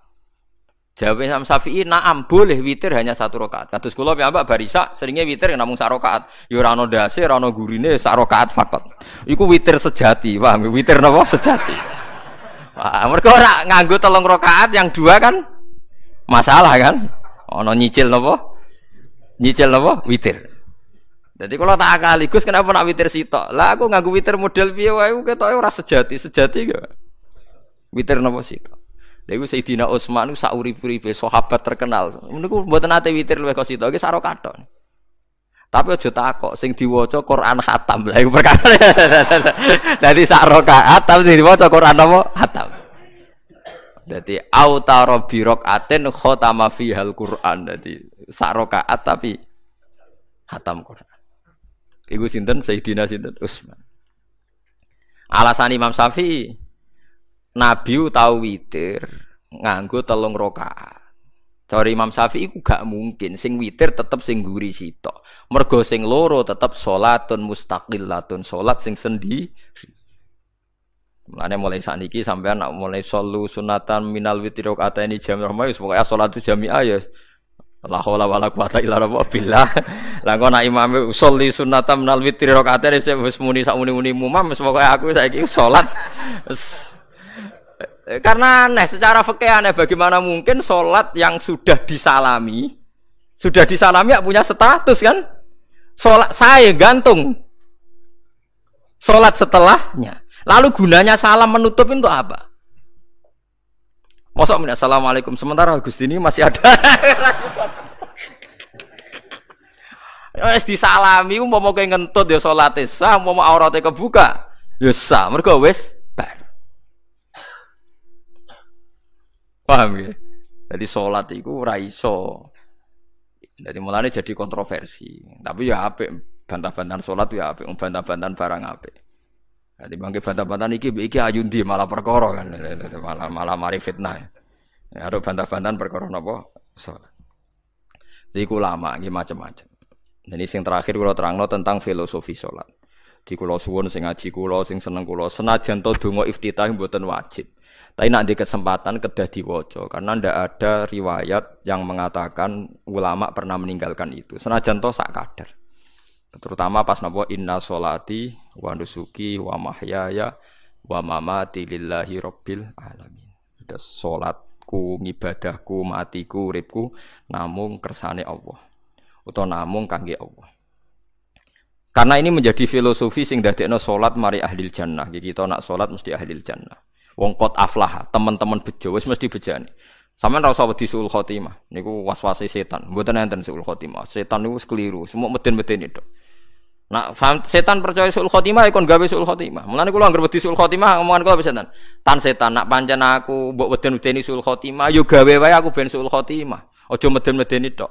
Jawabnya sama Syafi'i, naam boleh witir hanya satu rokaat. sekolah kula mbak barisa seringnya witir namun satu rokaat. Yurano ya dasi, rano gurine satu rokaat fakot. Iku witir sejati, wah, Witir nopo sejati. Wah, mereka ora nganggu tolong rokaat yang dua kan masalah kan? no nyicil nopo, Nyicil nopo, Witir. Jadi kalau tak akaligus kenapa nak witir sitok? Lah aku nganggu witir model piye wae ketoke ora sejati, sejati gak? Witir nopo sito. dia iku Sayyidina Utsman ku sauri puri uripe sahabat terkenal. Menurutku buat nate witir lu kok sito, iki saro Tapi aja takok sing diwaca Quran hatam, lah, iku perkara. Jadi sak rakaat tapi sing diwaca Quran apa? hatam. Jadi autaro bi aten khatama fihal Quran. Dadi sak rakaat tapi hatam Quran. Ibu sinten Sayyidina sinten Utsman. Alasan Imam Syafi'i Nabi tau witir nganggo telung rakaat. Cari Imam Syafi'i ku gak mungkin sing witir tetep sing guri sitok. Mergo sing loro tetep salatun mustaqillatun, salat sing sendi. Mulane mulai saat ini sampean nak mulai solu sunatan minal witir kata ini jam rahmah ya pokoknya sholat itu jam ya ya lah wala wala kuata ilah rabu bila lah kau nak imam solu sunatan minal witir kata ini saya muni sak muni muni mumam pokoknya aku saya ini Eh, karena aneh, secara fakih aneh bagaimana mungkin sholat yang sudah disalami, sudah disalami ya punya status kan? Sholat saya gantung. Sholat setelahnya. Lalu gunanya salam menutup itu apa? Masuk minta assalamualaikum sementara Agustini masih ada. Wes disalami mau kowe ngentut ya salate ya sah, mau auratnya kebuka ya sah. mereka wis paham ya jadi sholat itu raiso jadi mulanya jadi kontroversi tapi ya apa bantah-bantahan sholat ya apa bantah-bantahan barang apa jadi bangke bantah-bantahan iki iki ayun di malah perkara kan malah malah mari fitnah ya ada bantah-bantahan perkara nopo sholat jadi ulama ini macam-macam ini sing terakhir kalau terang tentang filosofi sholat di kulo suwon sing aji kula, sing seneng kula senajan to dungo iftitah yang buatan wajib Tapi nak di kesempatan kedah diwojo karena ndak ada riwayat yang mengatakan ulama pernah meninggalkan itu. Senajan toh sak kader. Terutama pas napa inna solati wa nusuki wa mahyaya wa mamati lillahi rabbil alamin. Das solatku, ngibadahku, matiku, uripku namung kersane Allah. Atau namung kangge Allah. Karena ini menjadi filosofi sing dadekno salat mari ahli jannah. Jadi kita nak salat mesti ahli jannah. wong kot aflah, teman-teman bejo, wis mesti bejani. Sama nggak usah wedi suul khotimah, niku was setan, buatan yang tentu suul khotimah, setan itu keliru, semua meden meten itu. Nah, setan percaya suul khotimah, ikon gawe suul khotimah, mulan niku langgar wedi suul khotimah, omongan kau setan, tan setan, nak panjang aku, buat meten meten ini suul khotimah, yuk gawe wae aku ben suul khotimah, ojo meten meten itu.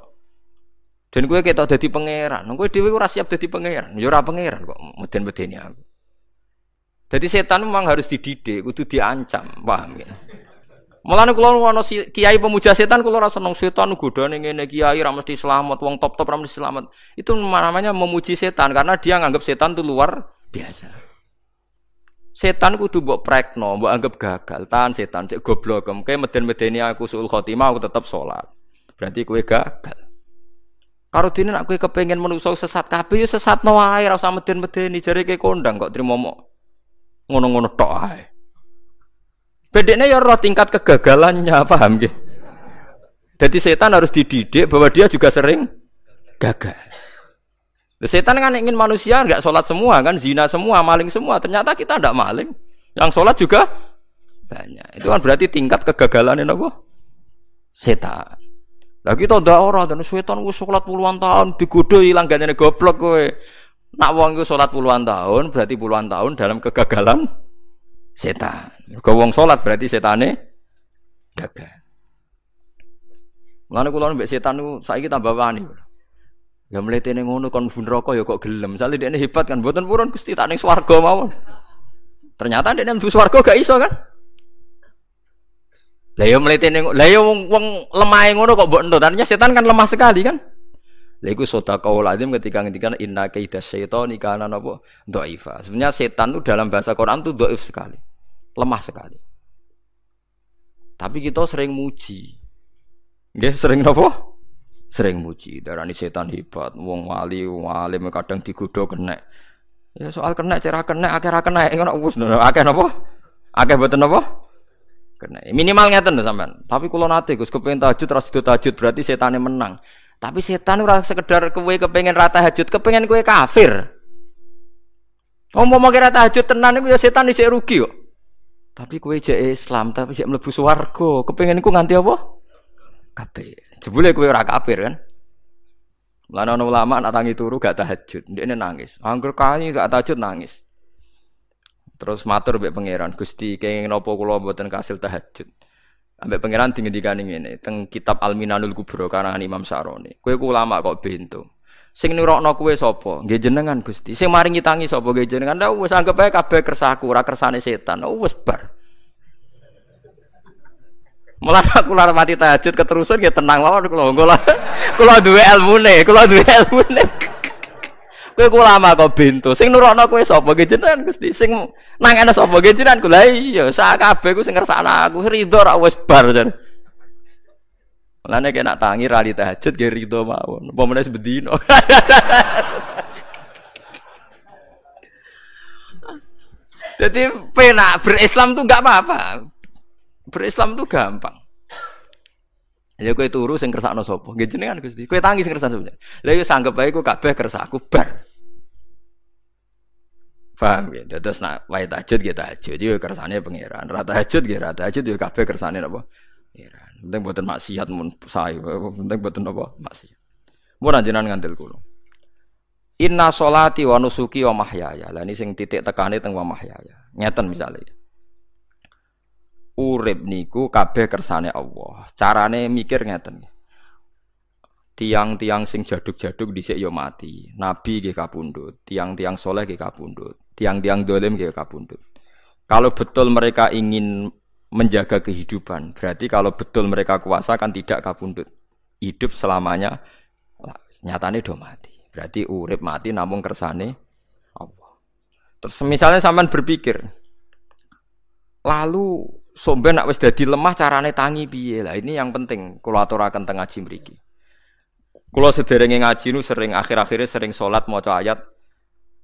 Dan gue kayak tau jadi pangeran, nunggu dia gue siap jadi pangeran, jurah pangeran kok, meden meten aku. Jadi setan memang harus dididik, kudu diancam, paham ya? Mulane kula ono si, kiai pemuja setan kula rasa seneng setan godane ngene kiai ra mesti selamat wong top-top ra mesti selamat. Itu namanya memuji setan karena dia nganggap setan itu luar biasa. Setan kudu buat prekno, buat anggap gagal. Tan setan cek goblok, kayak meden-medeni aku suul khotimah aku tetap sholat. Berarti kue gagal. Karo dene nek kowe kepengin menungso sesat kabeh ya sesatno wae ra usah meden-medeni jare kowe kondang kok trimomo. mau ngono-ngono tok ae. Bedeknya ya roh tingkat kegagalannya, paham nggih? Jadi setan harus dididik bahwa dia juga sering gagal. Setan kan ingin manusia nggak sholat semua kan, zina semua, maling semua. Ternyata kita tidak maling. Yang sholat juga banyak. Itu kan berarti tingkat kegagalan ini apa? Setan. Lah kita ndak ora dan setan wis sholat puluhan tahun digodoh hilang gandane goblok kowe. Nak wong iku salat puluhan tahun, berarti puluhan tahun dalam kegagalan setan. Kalau wong salat berarti setane gagal. Mulane kula mbek setan niku saiki tambah wani. Ya mletene ngono kon mlebu neraka ya kok gelem. Sale dekne hebat kan mboten purun Gusti tak ning swarga mawon. Ternyata dekne mlebu swarga gak iso kan? Lah ya mletene lah ya wong, wong lemah ngono kok mbok entuk. Ternyata setan kan lemah sekali kan? Lego kau lazim ketika ketika inna kaidah syaitan karena nopo doiva. Sebenarnya setan itu dalam bahasa Quran itu doif sekali, lemah sekali. Tapi kita sering muji, Nggih sering nopo? Sering muji. ini setan hebat, wong wali, wong wali kadang digudo kena. Ya soal kena cerah kena akhir akhir kena akhir wis akhir napa? Akhir betul napa? Kena. Minimal ngeten sampean. Tapi kalau nanti Gus kepengen tajud, terus tajud berarti setane menang. Tapi setan ora sekedar kowe kepengen rata hajut, kepengen kowe kafir. Ngomong kira hajut tenan iku ya setan isih rugi kok. Tapi kowe jek Islam, tapi jek mlebu swarga, kepengen iku nganti apa? Kabeh. Jebule kowe ora kafir kan? Lan ana ulama nak tangi turu gak tahajud, ndekne nangis. Angger kae gak tahajud nangis. Terus matur mbek pangeran, Gusti kenging napa kula mboten kasil tahajud. Ambek pangeran tinggi di ini, teng kitab Al-Minanul Kubro karena Imam Saroni. Kue ulama kok pintu. Sing nurok no kue sopo, gak jenengan gusti. Sing maringi tangi sopo gak jenengan. Dah wes anggap aja kabe kersaku, rakersane setan. Oh wes bar. Mulan aku lar mati tajud keterusan, gak tenang lawan kulo lah. Kulo dua ilmu nih, kulo kowe ku lama kok bintu sing nurono kowe sapa ge jenengan Gusti sing nangene sapa ge jenengan ku lah iya sak kabeh ku sing kersane aku ridho ra wis bar jan Lan nek nak tangi rali tahajud ge ridho mawon apa menes bedino Jadi penak berislam tuh gak apa-apa. Berislam tuh gampang. Ya kowe turu sing kersakno sapa? Nggih jenengan Gusti. Kowe tangi sing kersakno sapa? Lah yo sanggep bae kowe kabeh kersaku bar. Paham ya? Dados nak wae tahajud ge tahajud yo kersane pangeran. Ra tahajud ge ra tahajud yo kabeh kersane napa? Pangeran. Penting mboten maksiat mun sae. Penting mboten napa? Maksiat. Mun anjenan ngandel kulo. Inna sholati wa nusuki wa mahyaya. Lah ini sing titik tekane teng wa mahyaya. Nyaten misalnya. urip niku kabeh kersane Allah. Carane mikir ngeten. Tiang-tiang sing jaduk-jaduk dhisik yo ya mati. Nabi nggih kapundhut, tiang-tiang soleh nggih kapundhut, tiang-tiang dolim nggih kapundhut. Kalau betul mereka ingin menjaga kehidupan, berarti kalau betul mereka kuasa kan tidak kapundhut. Hidup selamanya nyatane do mati. Berarti urip mati namun kersane Allah. Terus misalnya sampean berpikir, lalu somben nak wis dadi lemah carane tangi piye lah ini yang penting kula aturaken teng ngaji mriki kula sederenge ngaji nu sering akhir-akhirnya sering sholat mau ayat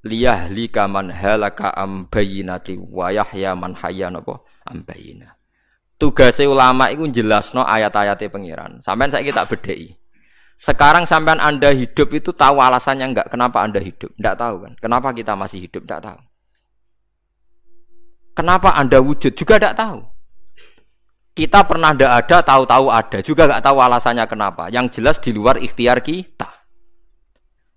liyah lika man halaka am bayyinati wa yahya man hayya napa am bayyina tugase ulama iku jelasno ayat ayatnya pengiran sampean saya kita bedheki sekarang sampean anda hidup itu tahu alasannya enggak kenapa anda hidup enggak tahu kan kenapa kita masih hidup enggak tahu kenapa anda wujud juga enggak tahu kita pernah tidak ada, tahu-tahu ada. Juga nggak tahu alasannya kenapa. Yang jelas di luar ikhtiar kita.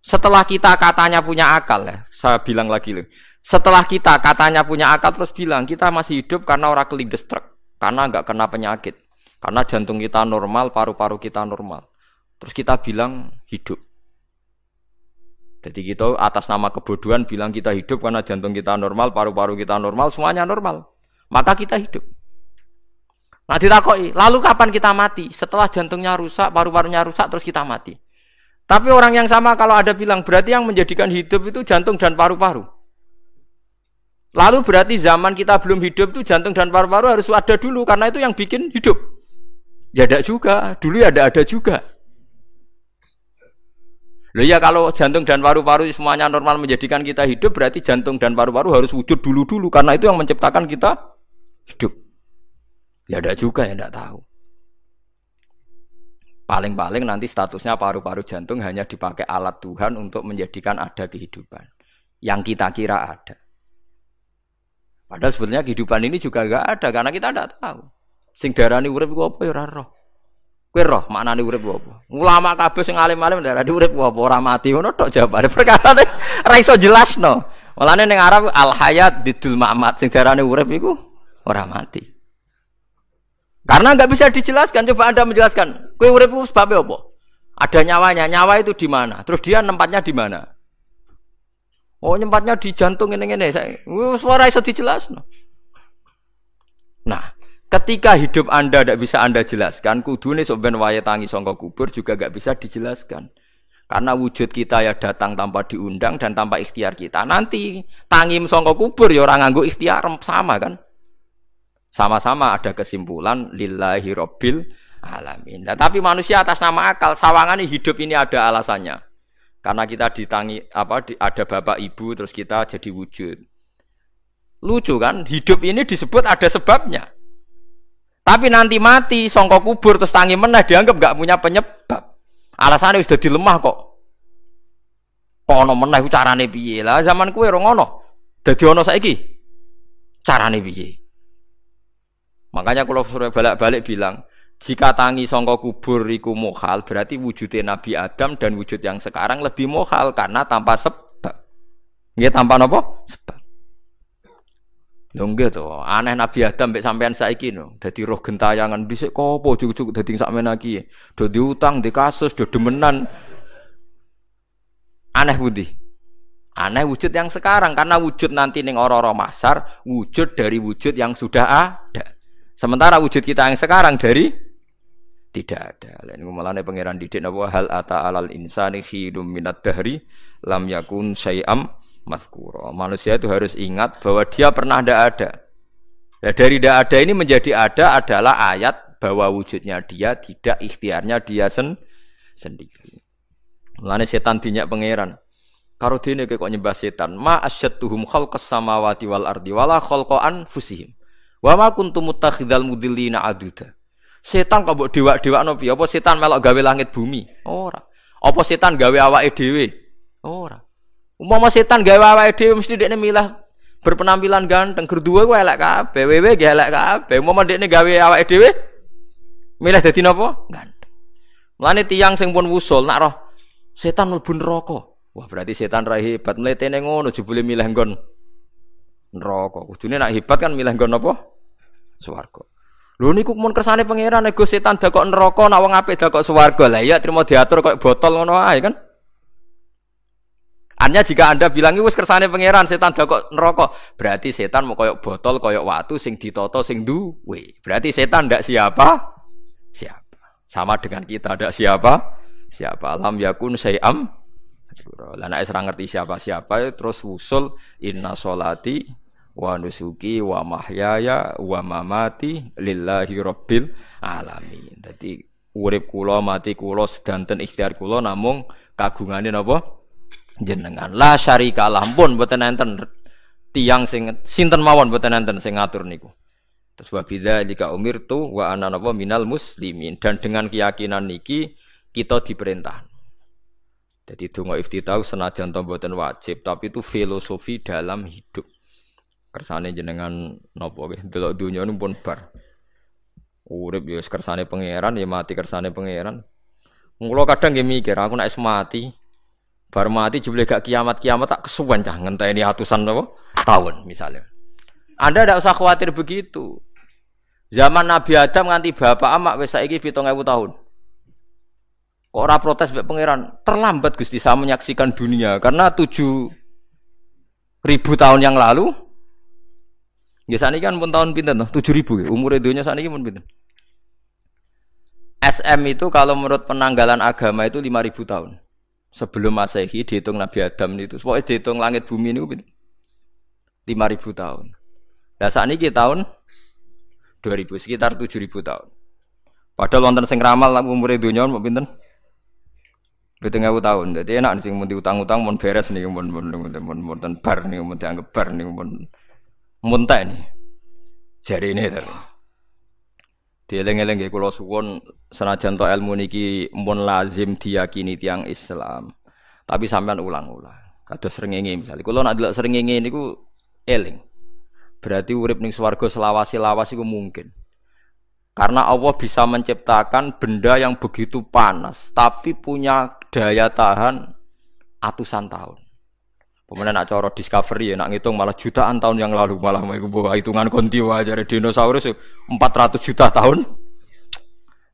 Setelah kita katanya punya akal ya, saya bilang lagi loh. Setelah kita katanya punya akal terus bilang kita masih hidup karena orang kelindes truk, karena nggak kena penyakit, karena jantung kita normal, paru-paru kita normal. Terus kita bilang hidup. Jadi kita gitu, atas nama kebodohan bilang kita hidup karena jantung kita normal, paru-paru kita normal, semuanya normal. Maka kita hidup. Nah ditakoi, lalu kapan kita mati? Setelah jantungnya rusak, paru-parunya rusak, terus kita mati. Tapi orang yang sama kalau ada bilang, berarti yang menjadikan hidup itu jantung dan paru-paru. Lalu berarti zaman kita belum hidup itu jantung dan paru-paru harus ada dulu, karena itu yang bikin hidup. Ya ada juga, dulu ya ada ada juga. Loh ya kalau jantung dan paru-paru semuanya normal menjadikan kita hidup, berarti jantung dan paru-paru harus wujud dulu-dulu, karena itu yang menciptakan kita hidup. Ya ada juga yang tidak tahu. Paling-paling nanti statusnya paru-paru jantung hanya dipakai alat Tuhan untuk menjadikan ada kehidupan yang kita kira ada. Padahal sebetulnya kehidupan ini juga nggak ada karena kita tidak tahu. Sing darani urip ku apa ya roh. Kowe roh maknane urip ku apa? Ulama kabeh sing alim-alim darani urip ku apa ora mati ngono tok jawabane. Perkatane ra iso jelasno. Mulane ning Arab al hayat didul mamat sing darani urip iku orang mati. Karena nggak bisa dijelaskan, coba Anda menjelaskan. Kue urip sebabnya apa? Ada nyawanya, nyawa itu di mana? Terus dia tempatnya di mana? Oh, tempatnya di jantung ini ini. Saya, suara bisa dijelas. Nah, ketika hidup Anda tidak bisa Anda jelaskan, kudune soben waya tangi songkok kubur juga nggak bisa dijelaskan. Karena wujud kita ya datang tanpa diundang dan tanpa ikhtiar kita. Nanti tangim songkok kubur ya orang nganggo ikhtiar sama kan? Sama-sama ada kesimpulan lillahi robbil alamin. Nah, tapi manusia atas nama akal sawangan hidup ini ada alasannya. Karena kita ditangi apa di, ada bapak ibu terus kita jadi wujud. Lucu kan? Hidup ini disebut ada sebabnya. Tapi nanti mati songkok kubur terus tangi menah dianggap nggak punya penyebab. Alasannya sudah dilemah kok. Kono menah carane piye lah zaman kue rongono. Jadi ono saiki carane piye? Makanya kalau suruh balik-balik bilang, jika tangi songko kubur iku mohal, berarti wujudnya Nabi Adam dan wujud yang sekarang lebih mohal karena tanpa sebab. Ya tanpa nopo? Sebab. Nunggu gitu, aneh Nabi Adam sampai sampean saiki no. jadi roh gentayangan bisa kopo jujuk jadi sakmene lagi, Do diutang, di kasus, do demenan. Aneh budi, Aneh wujud yang sekarang karena wujud nanti neng ororo masar, wujud dari wujud yang sudah ada. Sementara wujud kita yang sekarang dari tidak ada. Lain pengiran pangeran didik napa hal ata alal insani hidum minat dahri lam yakun syai'am maskuro. Manusia itu harus ingat bahwa dia pernah tidak ada. Nah, dari tidak ada ini menjadi ada adalah ayat bahwa wujudnya dia tidak ikhtiarnya dia sen sendiri. Lain setan dinyak pangeran. Karo dene kok nyembah setan, ma asyattuhum khalqas samawati wal ardi wala khalqa anfusihim. Wa ma kuntum muttakhidzal mudillina aduda. Setan kok dewa dewak piye? Apa setan melok gawe langit bumi? Ora. Apa setan gawe awake dhewe? Ora. Umpama setan gawe awake dhewe mesti dekne milah berpenampilan ganteng gerduwe kuwi elek kabeh, wewe ge elek kabeh. Umpama dekne gawe awake dhewe milah dadi napa? Ganteng. Mulane tiyang sing pun wusul nak roh setan mlebu neraka. Wah berarti setan ra hebat mletene ngono jebule milah nggon neraka. Kudune nak hebat kan milih nggon apa? Swarga. Lho niku mun kersane pangeran nek setan dakok neraka nek wong apik dakok swarga. Lah iya trimo diatur kok botol ngono ae kan. Artinya jika Anda bilang wis kersane pangeran setan dakok neraka, berarti setan mau koyo botol, koyo watu sing ditoto sing duwe. Berarti setan ndak siapa? Siapa. Sama dengan kita ndak siapa? Siapa. Alam yakun sayam Lah nek ora ngerti siapa-siapa terus wusul inna solati wa nusuki wa mahyaya wa mamati lillahi rabbil alamin. Dadi urip kula mati kula sedanten ikhtiar kula namung kagungane napa jenengan. La syarikalah pun mboten enten tiang sing sinten mawon mboten enten sing ngatur niku. Terus wa bidzalika umirtu wa ana napa minal muslimin dan dengan keyakinan niki kita diperintah. Jadi donga iftitau senajan to wajib tapi itu filosofi dalam hidup kersane jenengan nopo nggih delok dunia nu pun bar urip ya kersane pangeran ya mati kersane pangeran Mula kadang nggih mikir aku naik mati bar mati jebule gak kiamat-kiamat tak kesuwen cah ngenteni atusan nopo tahun misalnya Anda tidak usah khawatir begitu Zaman Nabi Adam nganti bapak amak wis saiki ibu tahun. Kok ora protes mbek pangeran? Terlambat Gusti saya menyaksikan dunia karena tujuh ribu tahun yang lalu Ya saat kan pun tahun pinter, tujuh ribu. Umur dunia saat pun pinter. SM itu kalau menurut penanggalan agama itu 5000 tahun. Sebelum Masehi dihitung Nabi Adam itu. Pokoknya dihitung langit bumi ini 5000 tahun. Nah saat ini tahun 2000 sekitar 7000 tahun. Padahal wonten sing ramal umure donya mau pinten? Pitung ewu tahun. Jadi enak sing mau diutang utang mun beres nih mun mun mun mun bar nih mun dianggap bar nih mun muntah ini, Jari ini tadi. eleng eling Kalau suwon senajan to ilmu niki mun lazim diyakini tiang Islam. Tapi sampean ulang-ulang. Kados srengenge misalnya kalau nak delok ini, niku eling. Berarti urip ning swargo selawasi-lawasi iku mungkin. Karena Allah bisa menciptakan benda yang begitu panas tapi punya daya tahan atusan tahun. Pemenang nak coro discovery ya, nak ngitung malah jutaan tahun yang lalu malah mau ikut hitungan konti wajar dinosaurus 400 juta tahun.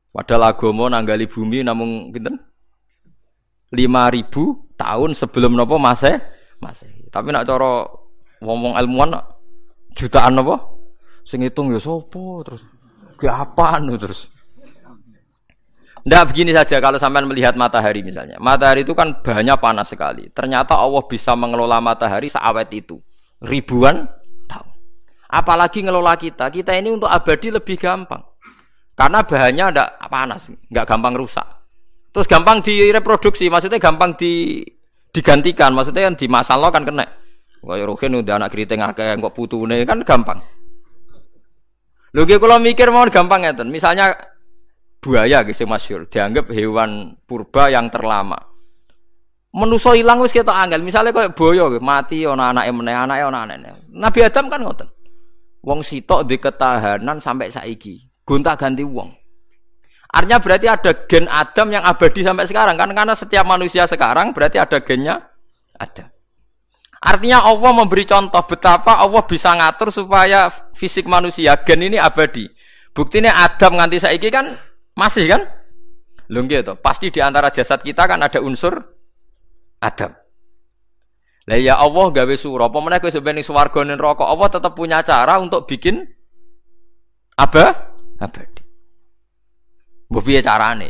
Padahal agomo nanggali bumi namun pinter 5000 tahun sebelum nopo masih masih. Tapi nak coro ngomong ilmuwan jutaan nopo, sing hitung ya sopo terus. Kayak apa terus? Tidak begini saja kalau sampai melihat matahari misalnya. Matahari itu kan banyak panas sekali. Ternyata Allah bisa mengelola matahari seawet itu. Ribuan tahun. Apalagi ngelola kita. Kita ini untuk abadi lebih gampang. Karena bahannya ada panas, nggak gampang rusak. Terus gampang direproduksi, maksudnya gampang di, digantikan. Maksudnya yang di kan kena. Kayak udah anak keriting akeh kok putune kan gampang. Lho kalau mikir mau gampang ngeten. Misalnya buaya guys yang masyur dianggap hewan purba yang terlama menuso hilang wis kita angel misalnya kayak boyo mati anak anak anak anak anak anake Nabi Adam kan ngoten wong sitok di ketahanan sampai saiki gonta ganti wong artinya berarti ada gen Adam yang abadi sampai sekarang kan karena setiap manusia sekarang berarti ada gennya ada Artinya Allah memberi contoh betapa Allah bisa ngatur supaya fisik manusia gen ini abadi. Buktinya Adam nganti saiki kan masih kan? Lungi itu Pasti di antara jasad kita kan ada unsur Adam. Lah ya Allah gawe suro, apa meneh kowe sebenarnya swarga ning neraka, Allah tetap punya cara untuk bikin apa? Abadi. Mbok piye carane?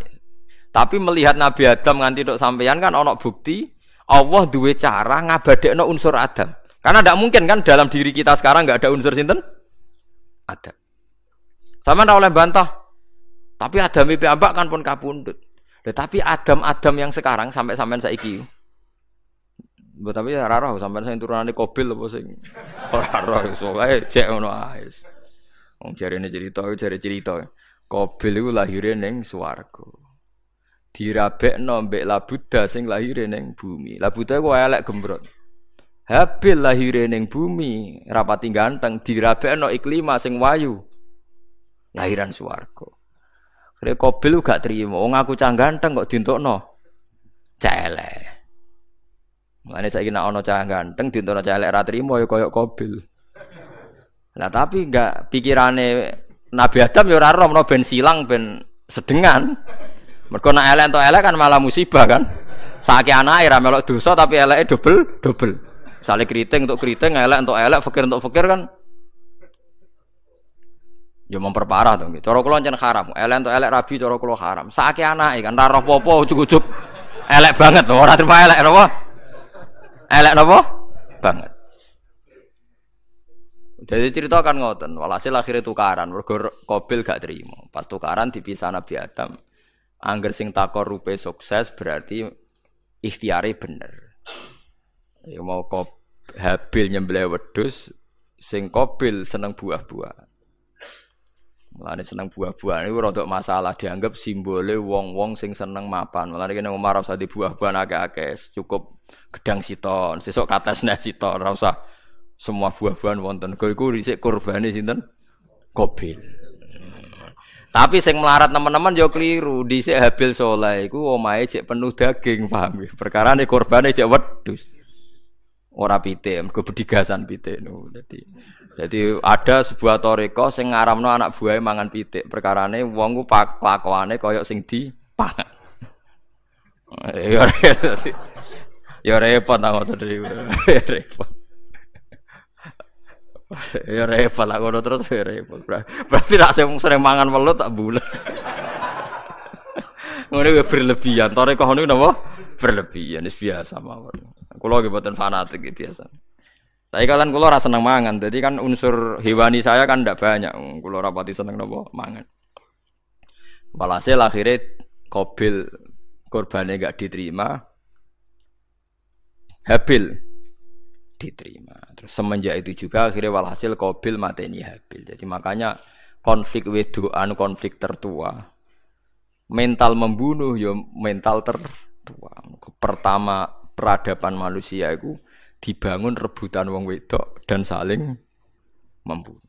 Tapi melihat Nabi Adam nganti tok sampeyan kan ana bukti Allah duwe cara ngabadekno unsur Adam. Karena tidak mungkin kan dalam diri kita sekarang nggak ada unsur sinten? Ada. Sama ndak oleh bantah. Tapi Adam piyambak kan pun kapundut, Tetapi Adam-Adam yang sekarang sampai sampean saiki. Mbok tapi ya raro sampai sampean sing turunane Kobil apa sing ora roh iso wae cek ngono ae. Wong jarene cerita jare cerita. Kobil iku lahire ning swarga. Dirabekno mbek Labuda sing lahire ning bumi. Labuda ku elek gembrot. Habil lahire ning bumi, rapat rapati ganteng dirabekno iklima sing wayu. Lahiran swarga. Kira kobil lu gak terima. Wong aku cah ganteng kok dintok no. Cale. Mengani saya kena ono cah ganteng dintok no cale ratrimo yo koyok kobil. Nah tapi gak pikirane Nabi Adam yo raro no ben silang ben sedengan. Mereka nak elek atau elek kan malah musibah kan. Saki anak air melok dosa tapi eleknya double double. Misalnya keriting untuk keriting, elek untuk elek, fakir untuk fakir kan ya memperparah to nggih. Cara kula haram, Elen to elek rabi cara kula haram. Sakake anake kan roh popo ujug-ujug elek banget ora terima elek napa? Elek napa? Banget. Jadi cerita kan ngoten, walhasil akhirnya tukaran, mergo kobil gak terima. Pas tukaran dipisah Nabi Adam, angger sing takor rupe sukses berarti ikhtiari bener. Ya mau kob, habil nyembelih wedus, sing kobil seneng buah-buah. Mulane seneng buah-buahan iku rada masalah dianggap simbole wong-wong sing seneng mapan. Mulane kene Umar usah buah-buahan akeh-akeh, cukup gedang siton, sesuk kates nek siton ora usah semua buah-buahan wonten. Kau iku risik kurbane sinten? Kobil. Tapi sing melarat teman-teman yo keliru, dhisik habil soleh iku omahe cek penuh daging, paham? Perkarane kurbane cek wedhus. ora pite, mergo bedigasan pite nu. Dadi dadi ada sebuah toreko sing ngaramno anak buahe mangan pitik. Perkarane wong ku kelakuane kaya sing di eh, Ya repot. Ya repot aku tadi. Ya repot. Ya repot aku ngono terus ya repot. Berarti nak sering mangan welut tak bulet. Mereka ya berlebihan, toreko ini napa? Berlebihan, biasa mawon. Kulo nggih mboten fanatik gitu biasa. Tapi kalian kulo rasa seneng mangan, jadi kan unsur hewani saya kan tidak banyak. Hmm, kulo rapati seneng nopo mangan. Walhasil akhirnya kobil korbannya gak diterima, Habil diterima. Terus semenjak itu juga akhirnya walhasil kobil matenya Habil. Jadi makanya konflik wedoan konflik tertua mental membunuh ya mental tertua pertama peradaban manusia itu dibangun rebutan wong wedok dan saling hmm. membunuh.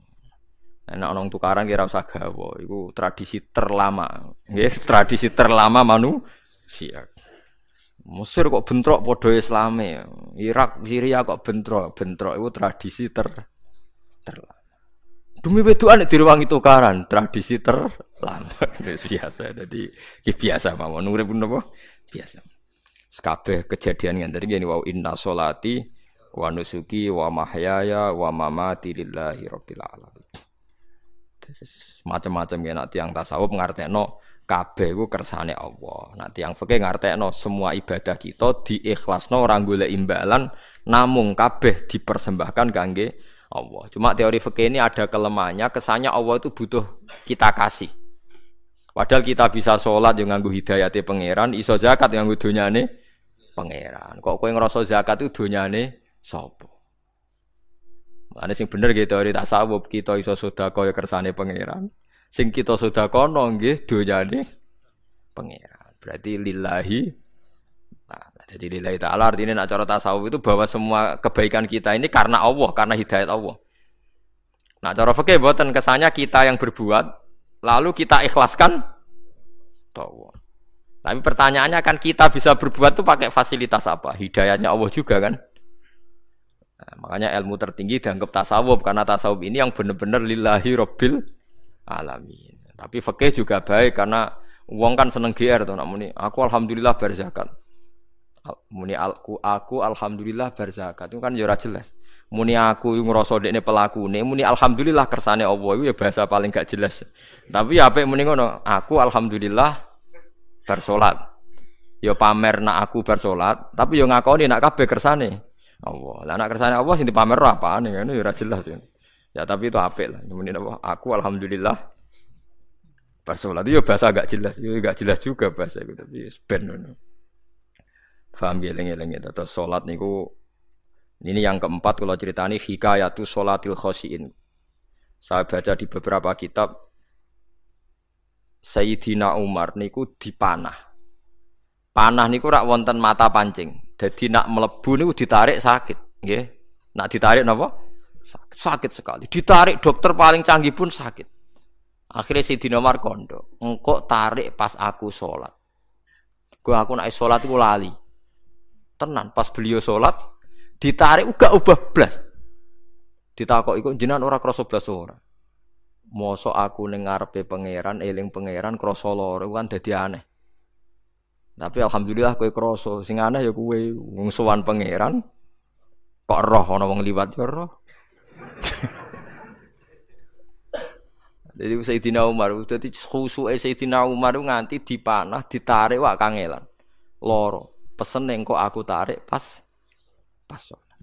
Enak orang tukaran kira usah gawa, itu tradisi terlama. Ya, tradisi terlama manusia. Mesir kok bentrok podo Islame, Irak, Syria kok bentrok, bentrok itu tradisi ter terlama. Demi wedoan di ruang itu karan, tradisi terlama biasa. Jadi biasa mawon urip napa? Biasa. Sekabeh kejadian yang tadi gini wow inna solati wa nusuki wa mahyaya wa mamati lillahi rabbil alamin. Macam-macam ya nanti yang tasawuf ngarteno kabeh ku kersane Allah. yang yang fikih ngarteno semua ibadah kita diikhlasno orang gule imbalan Namun kabeh dipersembahkan kangge Allah. Cuma teori fakih ini ada kelemahannya, kesannya Allah itu butuh kita kasih. Padahal kita bisa sholat yang nganggu hidayati pangeran, iso zakat yang nganggu nih pangeran. Kok yang ngerasa zakat itu ini sopo. Mana sing bener gitu tak tasawuf kita iso sudah kau ya kersane pangeran. Sing kita sudah kono nggih ini pangeran. Berarti lillahi Nah, jadi lillahi ta'ala artinya nak cara tasawuf itu bahwa semua kebaikan kita ini karena Allah, karena hidayat Allah. Nah, cara fakih buatan kesannya kita yang berbuat lalu kita ikhlaskan tawa. Tapi pertanyaannya kan kita bisa berbuat tuh pakai fasilitas apa? Hidayahnya Allah juga kan? Nah, makanya ilmu tertinggi dianggap tasawuf karena tasawuf ini yang benar-benar lillahi robbil alamin. Tapi fakih juga baik karena uang kan seneng GR tuh muni. Aku alhamdulillah berzakat. Muni aku, aku alhamdulillah berzakat itu kan ya jelas muni aku ngerasa pelaku, ini muni alhamdulillah kersane Allah itu ya bahasa paling gak jelas tapi ya apik muni ngono aku alhamdulillah bersolat Yo ya pamer nak aku bersolat tapi yo ya ini nak kape kersane Allah lah nak kersane Allah sini pamer apa nih ini ya jelas ya ya tapi itu ape lah muni Allah aku alhamdulillah bersolat itu ya bahasa gak jelas ya gak jelas juga bahasa itu tapi ya ben ngono paham ya lengi-lengi ya. terus salat niku ini yang keempat kalau ceritani hikayatu solatil khosiin. Saya baca di beberapa kitab Sayyidina Umar niku dipanah. Panah niku rak wonten mata pancing. Jadi nak melebu niku ditarik sakit, nggih. Nak ditarik napa? Sakit, sakit sekali. Ditarik dokter paling canggih pun sakit. Akhirnya Sayyidina Umar kondo, engkok tarik pas aku sholat. Gue aku naik sholat gue lali. Tenan pas beliau sholat ditarik uga ubah blas. Ditakok iku jenengan ora krasa blas ora. Mosok aku ning ngarepe pangeran eling pangeran krasa lara kan dadi aneh. Tapi alhamdulillah kowe krasa, sing aneh ya kowe wong pangeran kok roh ana wong liwat ya roh. Jadi Sayyidina Umar dadi khusuke Sayyidina Umar nganti dipanah ditarik wak kangelan. Loro. Pesen engko aku tarik pas pas sholat.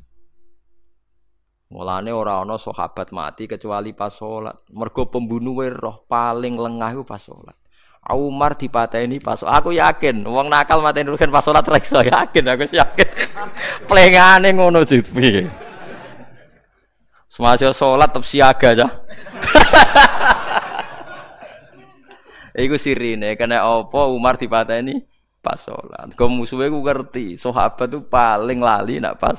Mulane ora ana sahabat mati kecuali pas sholat. Mergo pembunuh roh paling lengah iku pas sholat. Umar dipateni pas aku yakin wong nakal mateni rugen pas sholat ra iso yakin aku yakin plengane ngono jipi semasa solat tetap siaga ya Iku sirine kena opo Umar dipateni pas sholat. Kau musuhnya ku ngerti, sahabat tuh paling lali nak pas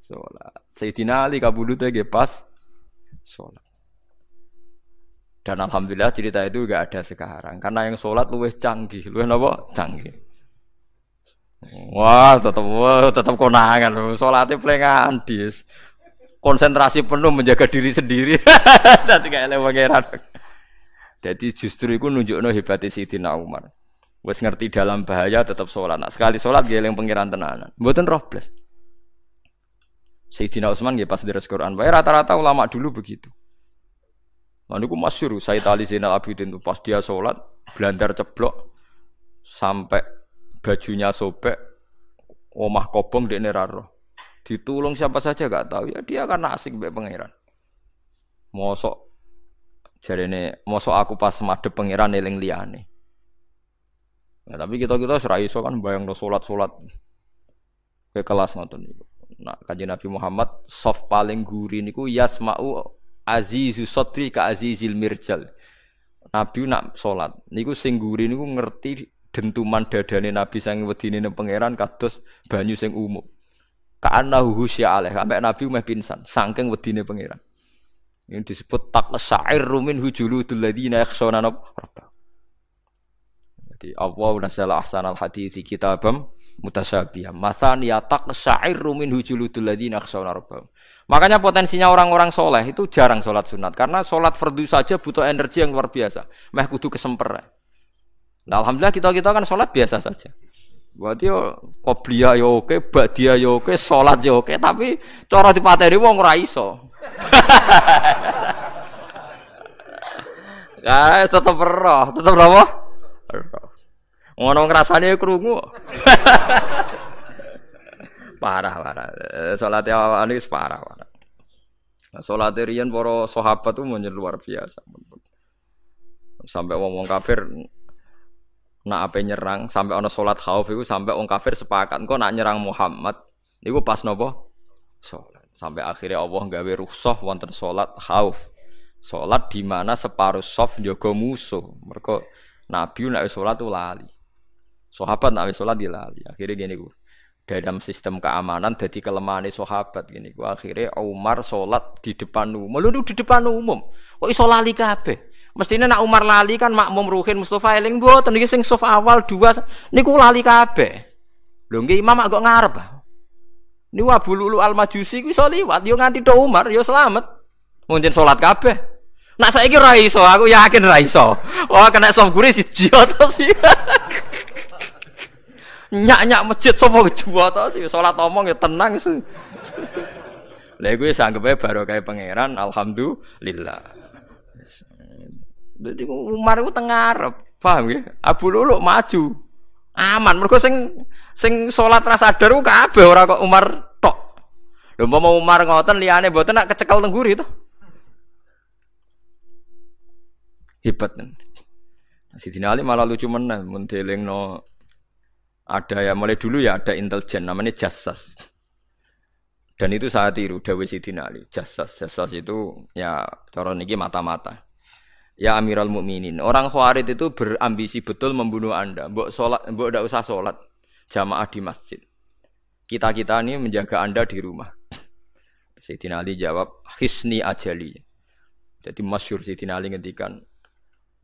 sholat. Sayyidina Ali kabudutnya gak pas sholat. Dan alhamdulillah cerita itu gak ada sekarang karena yang sholat luwes canggih, luwes apa? Canggih. Wah, tetap wah, tetap konangan loh. Sholatnya paling andis. Konsentrasi penuh menjaga diri sendiri. Tadi kayak lewat Jadi justru itu nunjukno hebatnya Sayyidina Umar. Wes ngerti dalam bahaya tetap sholat. Nah, sekali sholat dia yang pengiran tenanan. Buatan roh plus. Sayyidina Utsman dia pas dari Quran. Bayar rata-rata ulama dulu begitu. Lah niku suruh, Said Ali Zainal Abidin pas dia sholat blandar ceblok sampai bajunya sobek omah kobong di neraroh, ditulung siapa saja gak tahu ya dia karena asik be pangeran mosok jadi nih, mosok aku pas madep pangeran neling liane. Ya, tapi kita kita serai so kan bayang no solat solat ke kelas ngoten itu. Nah, kaji Nabi Muhammad soft paling gurih niku yasmau azizu sotri ke azizil mirjal. Nabi nak sholat niku sing gurih niku ngerti dentuman dadane Nabi sang wedine ning pangeran kados banyu sing umum. Ka'annahu husya aleh sampai Nabi meh pingsan sangking wedine pangeran. Ini disebut tak syair rumin hujulu ladina yakhshawna rabbah. Jadi Allah nasala ahsanal hadithi kitabam mutasyabiyah. Masan ya taqsya'irru min hujuludul ladzina akhshawna rabbahum. Makanya potensinya orang-orang soleh itu jarang sholat sunat karena sholat fardu saja butuh energi yang luar biasa. Meh kudu kesemper. Nah, alhamdulillah kita kita kan sholat biasa saja. Berarti yo koplia yo oke, badia yo oke, sholat yo oke, tapi cara dipateni wong raiso iso. Ya, nah, tetap roh, tetap Roh. Ngono ngrasane krungu. parah parah. Eh, salat ya wis parah parah. salat riyen para sahabat tuh menyer luar biasa. Sampai wong-wong kafir nak apa nyerang sampai ono salat khauf iku sampai wong kafir sepakat engko nak nyerang Muhammad niku pas nopo salat. Sampai akhirnya Allah gawe rukhsah wonten salat khauf. Salat di mana separuh soft jaga musuh. Mergo Nabi nek salat ulali. lali. Sahabat nak sholat dilali. Akhirnya gini gue dalam sistem keamanan jadi kelemahan sahabat gini gue akhirnya Umar sholat di depan umum lu di depan umum kok iso lali kabeh mestinya nak Umar lali kan makmum Ruhin Mustafa eling mboten iki sing sof awal dua niku lali kabeh lho nggih imam kok ngarep niku Abu Lulu Al Majusi ku iso liwat yo nganti do Umar yo selamat mungkin sholat kabeh nak saya kira iso aku yakin ra iso wah kena sof gurih si jiot sih nyak-nyak masjid sapa kejua to sih salat omong ya tenang sih. Lha gue sanggup ae kae pangeran alhamdulillah. Dadi Umar ku teng ngarep, paham ya? Abu Lulu maju. Aman mergo sing sing salat ra sadar kabeh ora kok Umar tok. Lha umpama Umar ngoten liyane mboten nak kecekel teng guri to. Hebat. Sidin Ali malah lucu menan mun no Ada ya mulai dulu ya ada intelijen namanya jasas. Dan itu saya tiru Dewi Siti Nali Jasas, jasas itu ya coron niki mata-mata. Ya amiral Mukminin, orang Khawarid itu berambisi betul membunuh Anda. Mbok salat, mbok tidak usah sholat jamaah di masjid. Kita-kita ini menjaga Anda di rumah. Siti Nali jawab, "Hisni ajali." Jadi masyur Siti nali ngendikan,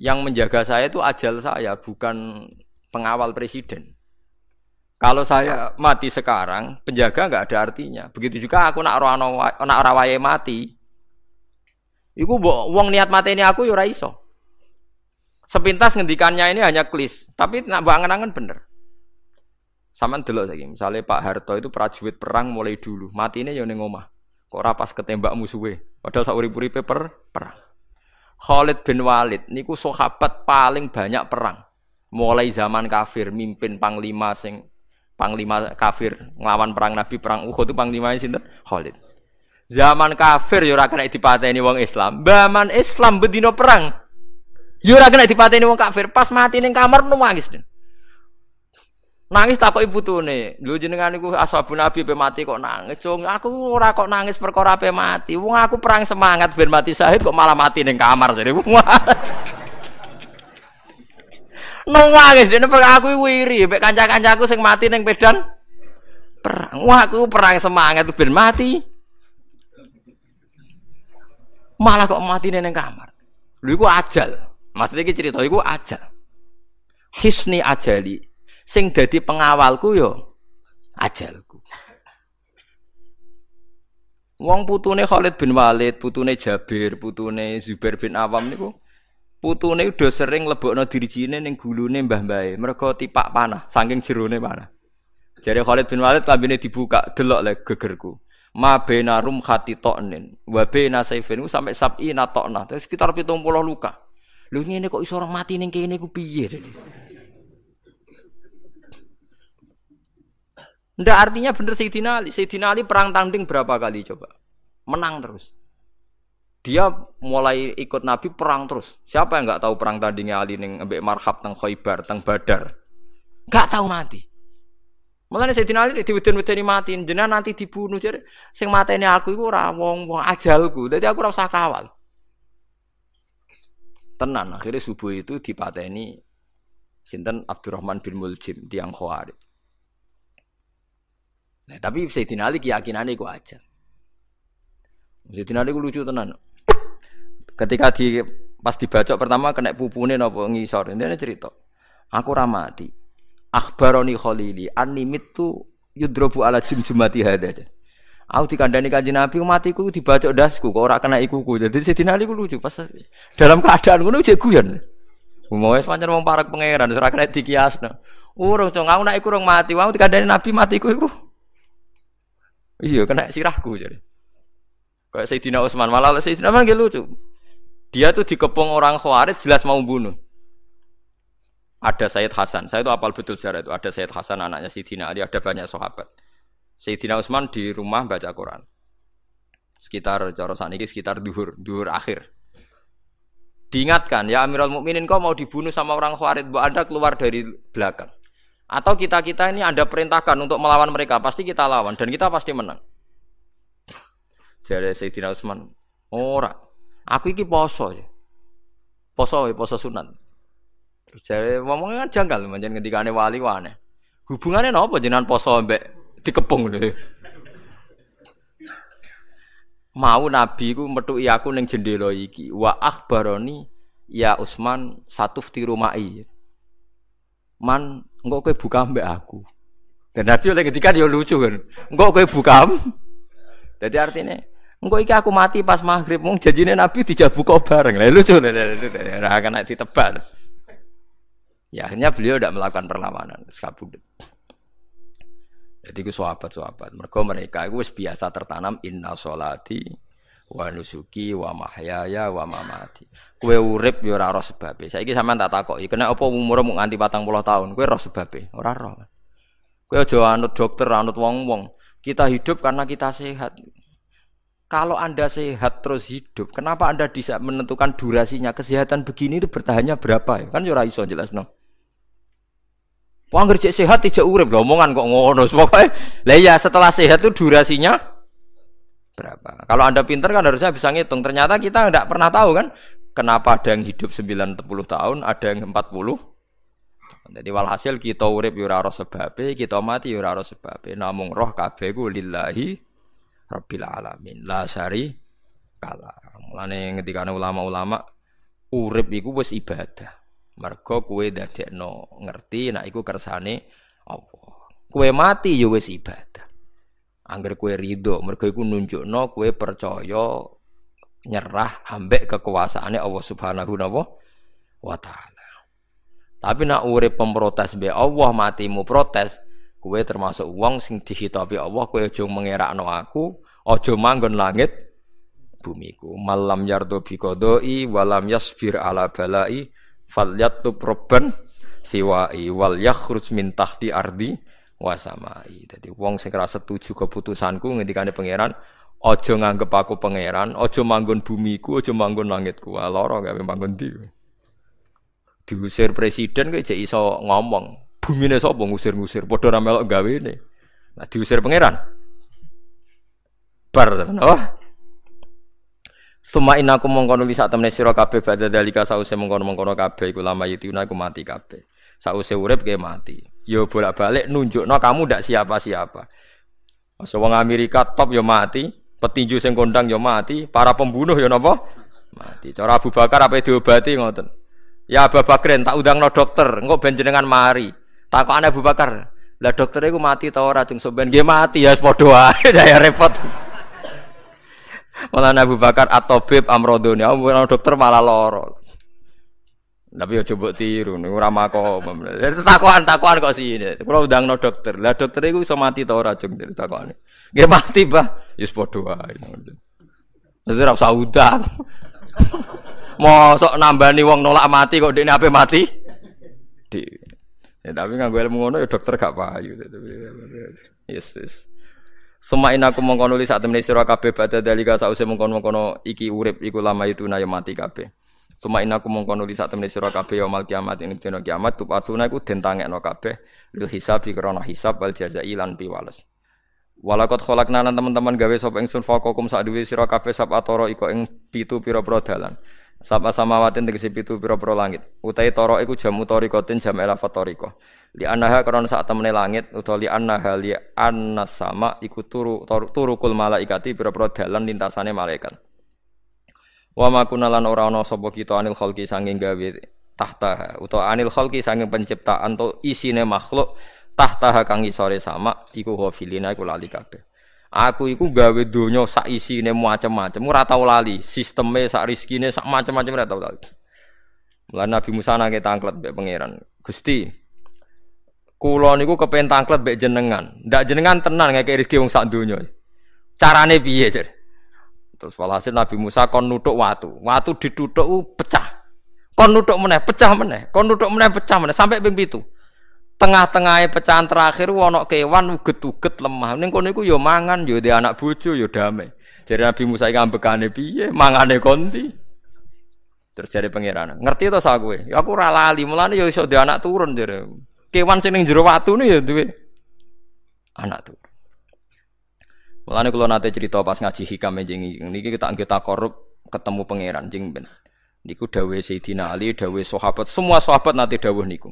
"Yang menjaga saya itu ajal saya, bukan pengawal presiden." Kalau saya mati sekarang, penjaga nggak ada artinya. Begitu juga aku nak rawano nak rawaye mati. Iku wong niat mati ini aku yura ya iso. Sepintas ngendikannya ini hanya klis, tapi nak bangen-angen bener. Sama dulu lagi, misalnya Pak Harto itu prajurit perang mulai dulu, mati ini ya yoneng omah. Kok rapas ketembak musuhwe. padahal sauri puri paper perang. Khalid bin Walid niku sahabat paling banyak perang. Mulai zaman kafir mimpin panglima sing panglima kafir ngelawan perang Nabi perang Uhud itu panglimanya sinten Khalid. Zaman kafir yura kena kena ini wong Islam. Zaman Islam bedino perang. yura kena kena ini wong kafir. Pas mati neng kamar nangis. Nangis takut ibu nih. Lho jenengan niku ashabu Nabi pe mati kok nangis. Cung, aku ora kok nangis perkara pe mati. Wong aku perang semangat ben mati syahid kok malah mati neng kamar. Jadi nangis dene perang aku wiri mek kanca-kancaku sing mati ning pedan perang aku perang semangat ben mati malah kok mati ning kamar lho iku ajal maksud iki cerita iku ajal hisni ajali sing dadi pengawalku yo ajalku wong putune Khalid bin Walid putune Jabir putune Zubair bin Awam niku Putu putune udah sering lebokno dirijine ning gulune mbah-mbahe mergo tipak panah saking jerone panah Jadi Khalid bin Walid lambene dibuka delok le gegerku ma bena rum khati wa bena saifin sampai sabi tokna terus sekitar 70 luka lho ngene kok iso orang mati ning kene ku piye Ndak artinya bener Sayyidina Ali. Sayyidina Ali perang tanding berapa kali coba? Menang terus dia mulai ikut Nabi perang terus. Siapa yang nggak tahu perang tandingnya Ali neng Mbak Marhab teng Khaybar teng Badar? Gak tahu mati. Mulane Sayyidina Ali diweden-wedeni mati, jenengan nanti dibunuh. Jadi sing mateni aku iku ora wong-wong ajalku. Dadi aku ora kawal. Tenan akhirnya subuh itu dipateni sinten Abdurrahman bin Muljim tiang Khawarij. Nah, tapi Sayyidina Ali keyakinannya iku aja. Saya Ali gue lucu tenan. ketika di pas dibacok pertama kena pupune napa ngisor intine cerita aku ora mati akhbaroni kholili animit tu yudrobu ala jumjumati hada aku dikandani kanji nabi matiku dibacok dasku kok ora kena ikuku jadi sedina si ali ku lucu pas dalam keadaan ngono cek guyon mau wis pancen wong parek pangeran ora kena dikiasno urung cung aku nek iku urung mati wong dikandani nabi matiku iku iya kena sirahku jadi kayak Sayyidina Utsman malah Sayyidina Utsman lucu Dia tuh dikepung orang Khawarij jelas mau bunuh. Ada Sayyid Hasan, saya itu apal betul sejarah itu. Ada Sayyid Hasan anaknya Sayyidina Ali, ada banyak sahabat. Sayyidina Utsman di rumah baca Quran. Sekitar cara ini sekitar duhur, duhur akhir. Diingatkan, ya Amirul Mukminin kau mau dibunuh sama orang Khawarij, bu Anda keluar dari belakang. Atau kita-kita ini Anda perintahkan untuk melawan mereka, pasti kita lawan dan kita pasti menang. Jadi Sayyidina Utsman, ora. Aku iki poso. Poso wae poso sunan. Terus jare wong kan janggal menjen ngendikane wali wae. Hubungane napa jenengan poso mbek dikepung lho. Mau nabi ku metuki aku ning jendela iki. Wa akhbaroni ya Usman satuf tiru mai. Man engko kowe buka mbek aku. Dan nabi oleh ketika dia lucu kan. Engko kowe buka. Jadi artinya Engko iki aku mati pas maghrib mung janjine Nabi dijabu kok bareng. tuh lucu ora kena ditebak. Ya akhirnya beliau tidak melakukan perlawanan, sekabudet. Jadi gue sahabat-sahabat, mereka mereka gue biasa tertanam inna solati wa nusuki wa mahyaya wa mamati. Kue urip yo ya ora sebab. Saya Saiki sama tak takoki, kena apa umur mung nganti puluh tahun, kue roh sebab. Orang roh. Kue jauh anut dokter, anut wong-wong. Kita hidup karena kita sehat. Kalau Anda sehat terus hidup, kenapa Anda bisa menentukan durasinya? Kesehatan begini itu bertahannya berapa? Ya? Kan yo iso jelas no. Wong kerja sehat tidak urip, omongan kok ngono. Pokoknya, lah ya setelah sehat itu durasinya berapa? Kalau Anda pinter kan harusnya bisa ngitung. Ternyata kita tidak pernah tahu kan kenapa ada yang hidup 90 tahun, ada yang 40 jadi walhasil kita urip yura roh sebabe, kita mati yura roh sebabe. Namung roh kabeh ku lillahi Rabbil alamin. La syari kala. Mulane ngendikane ulama-ulama urip iku wis ibadah. Mergo kowe dadekno ngerti nek iku kersane Allah. Kowe mati ya wis ibadah. Angger kowe ridho, mergo iku nunjukno kowe percaya nyerah ambek kekuasaane Allah Subhanahu wa taala. Tapi nek urip pemprotes be Allah matimu protes, kue termasuk wong sing dihitopi Allah kue ujung mengerakno aku ojo manggon langit bumiku malam yardo bikodoi walam yasbir ala balai fal yatub robben siwai wal yakhruj min tahti ardi wasamai jadi wong sing rasa setuju keputusanku ngendikane pangeran ojo nganggep aku pangeran ojo manggon bumiku ojo manggon langitku loro gawe manggon di diusir presiden kok iso ngomong bumine sobong ngusir-ngusir bodoh ramelok gawe ini, Nah diusir pangeran. Bar teman Oh. Suma inaku mengkono bisa temne siro kabe pada dalika sause mengkono mengkono kape, iku lama yutiuna iku mati kabe Sause urep ke mati. Yo ya bolak-balik nunjuk, no kamu ndak siapa-siapa. masuk wong Amerika top yo ya mati, petinju sing kondang yo ya mati, para pembunuh yo nopo Mati. Cara Abu Bakar apa diobati ngoten. Ya Abu Bakrin tak udang no dokter, ngok benjengan jenengan mari. Takut aneh Abu Bakar. Lah dokter itu mati tau racun sebenarnya. Gak mati ya, sepodo aja. Jaya repot. Malah Abu Bakar atau Bib Amrodoni. Abu dokter malah lorot. Tapi ya coba tiru, nih urama kok, itu takuan, takuan kok sih ini. Kalau udah no dokter, lah dokter itu bisa mati tau racun dari takuan ini. Gak mati bah, ya sepodo aja. Nanti rasa udah. Mau sok nambah nih wong nolak mati kok, ini apa mati? Di, Ya, tapi nganggo ilmu ya dokter gak payu. Yes, yes. Suma ina aku mongkon nulis saat temen sira kabeh badhe dalika sause mongkon mongkon iki urip iku lama itu ya mati kabeh. Suma ina aku mongkon nulis saat temen sira kabeh ya kiamat ini dina kiamat tu pasuna iku kabeh lil hisab di hisab wal jazai lan piwales. Walakot kholak nanan teman-teman gawe sapa ingsun fakokum sak duwe sira kabeh sap atoro iku ing pitu pira-pira dalan. Sapa samawatin tegese pitu pira-pira langit. Utai toro iku jam utorikotin jam elafatoriko. Li anaha karena saat temene langit utawa li anaha li anna iku turu turu, malaikati pira-pira dalan lintasane malaikat. Wa ma kunna lan ora ana sapa kita anil khalqi sanging gawe tahtaha. Uta anil khalqi sanging penciptaan to isine makhluk tahtaha kang isore sama iku hafilina iku lali Aku iku gawe donya sak isine macam-macam, ora tau lali. Sisteme sak rezekine sak macam-macam ora tau lali. Mulane Nabi Musa nangke ketanglet mbek pangeran. Gusti, kula niku kepen tanglet mbek jenengan. Ndak jenengan tenan ngekek rezeki wong sak donya. Carane piye, Cek? Terus walhasil Nabi Musa kon nutuk watu. Watu ditutuk uh, pecah. Kon nutuk meneh, pecah meneh. Kon nutuk meneh, pecah meneh sampai ping 7. tengah-tengahnya pecahan terakhir wono kewan uget-uget lemah ini kono itu yo mangan yo di anak bucu yo damai jadi Nabi Musa yang ambekane piye mangane konti terus jadi pangeran ngerti atau saya gue aku ralali mulane yo iso di anak turun jadi kewan sini jero waktu nih ya duit anak turun. mulane kalau nanti cerita pas ngaji hikam e jeng ini kita kita korup ketemu pangeran jeng ben Niku dawe Sayyidina Ali, dawe sahabat, semua sahabat nanti dawe niku.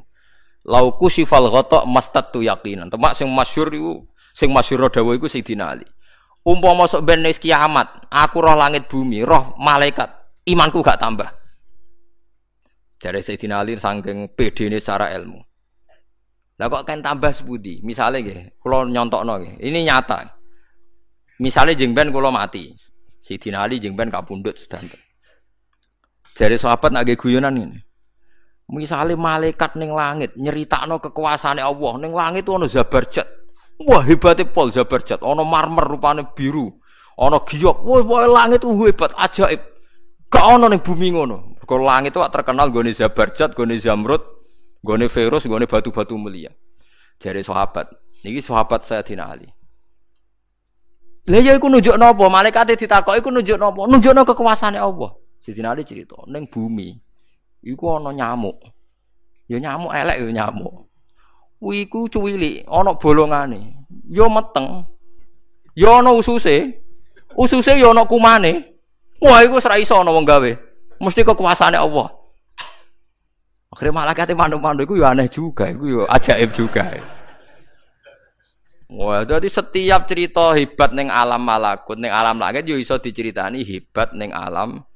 Lauku sifal ghotok mastatu yakinan. Temak sing masyur itu, sing masyur dawa itu sih Ali. umpo masuk ben kiamat, aku roh langit bumi, roh malaikat, imanku gak tambah. Jadi Sayyidina Ali sangking PD ini secara ilmu. Lah kok kan tambah sebudi? Misalnya gih, kalau nyontok nongi ini nyata. Misalnya jengben kalau mati, sih Ali jengben kapundut standar. Jadi sahabat nak guyonan ini. Misalnya malaikat neng langit nyerita no kekuasaan Allah neng langit ono zabarjat. Wah hebatnya pol zabarjat. Ono marmer rupanya biru. Ono giok. Wah wah uh, langit tuh hebat ajaib. Ka ono neng bumi ngono. Kalau langit tuh terkenal gue zabarjat, gue zamrud, gue virus, gue batu-batu mulia. Jadi sahabat. Niki sahabat saya Ali. Lha ya iku nunjuk napa? Malaikate ditakoki iku nunjuk napa? Nunjukno kekuasaane Allah. Si Ali crito, ning bumi iku ana nyamuk. Ya nyamuk elek ya nyamuk. Kuwi iku cuwili, ana bolongane. Ya meteng. Ya ana ususe. Ususe ya ana kumane. Wah iku ora iso ana wong gawe. Mesthi kekuasaane Allah. Akhire malaikate mandu-mandu iku ya aneh juga, iku ya ajaib juga. Wah, dadi setiap cerita hebat ning alam malakut, ning alam langit ya iso diceritani hebat ning alam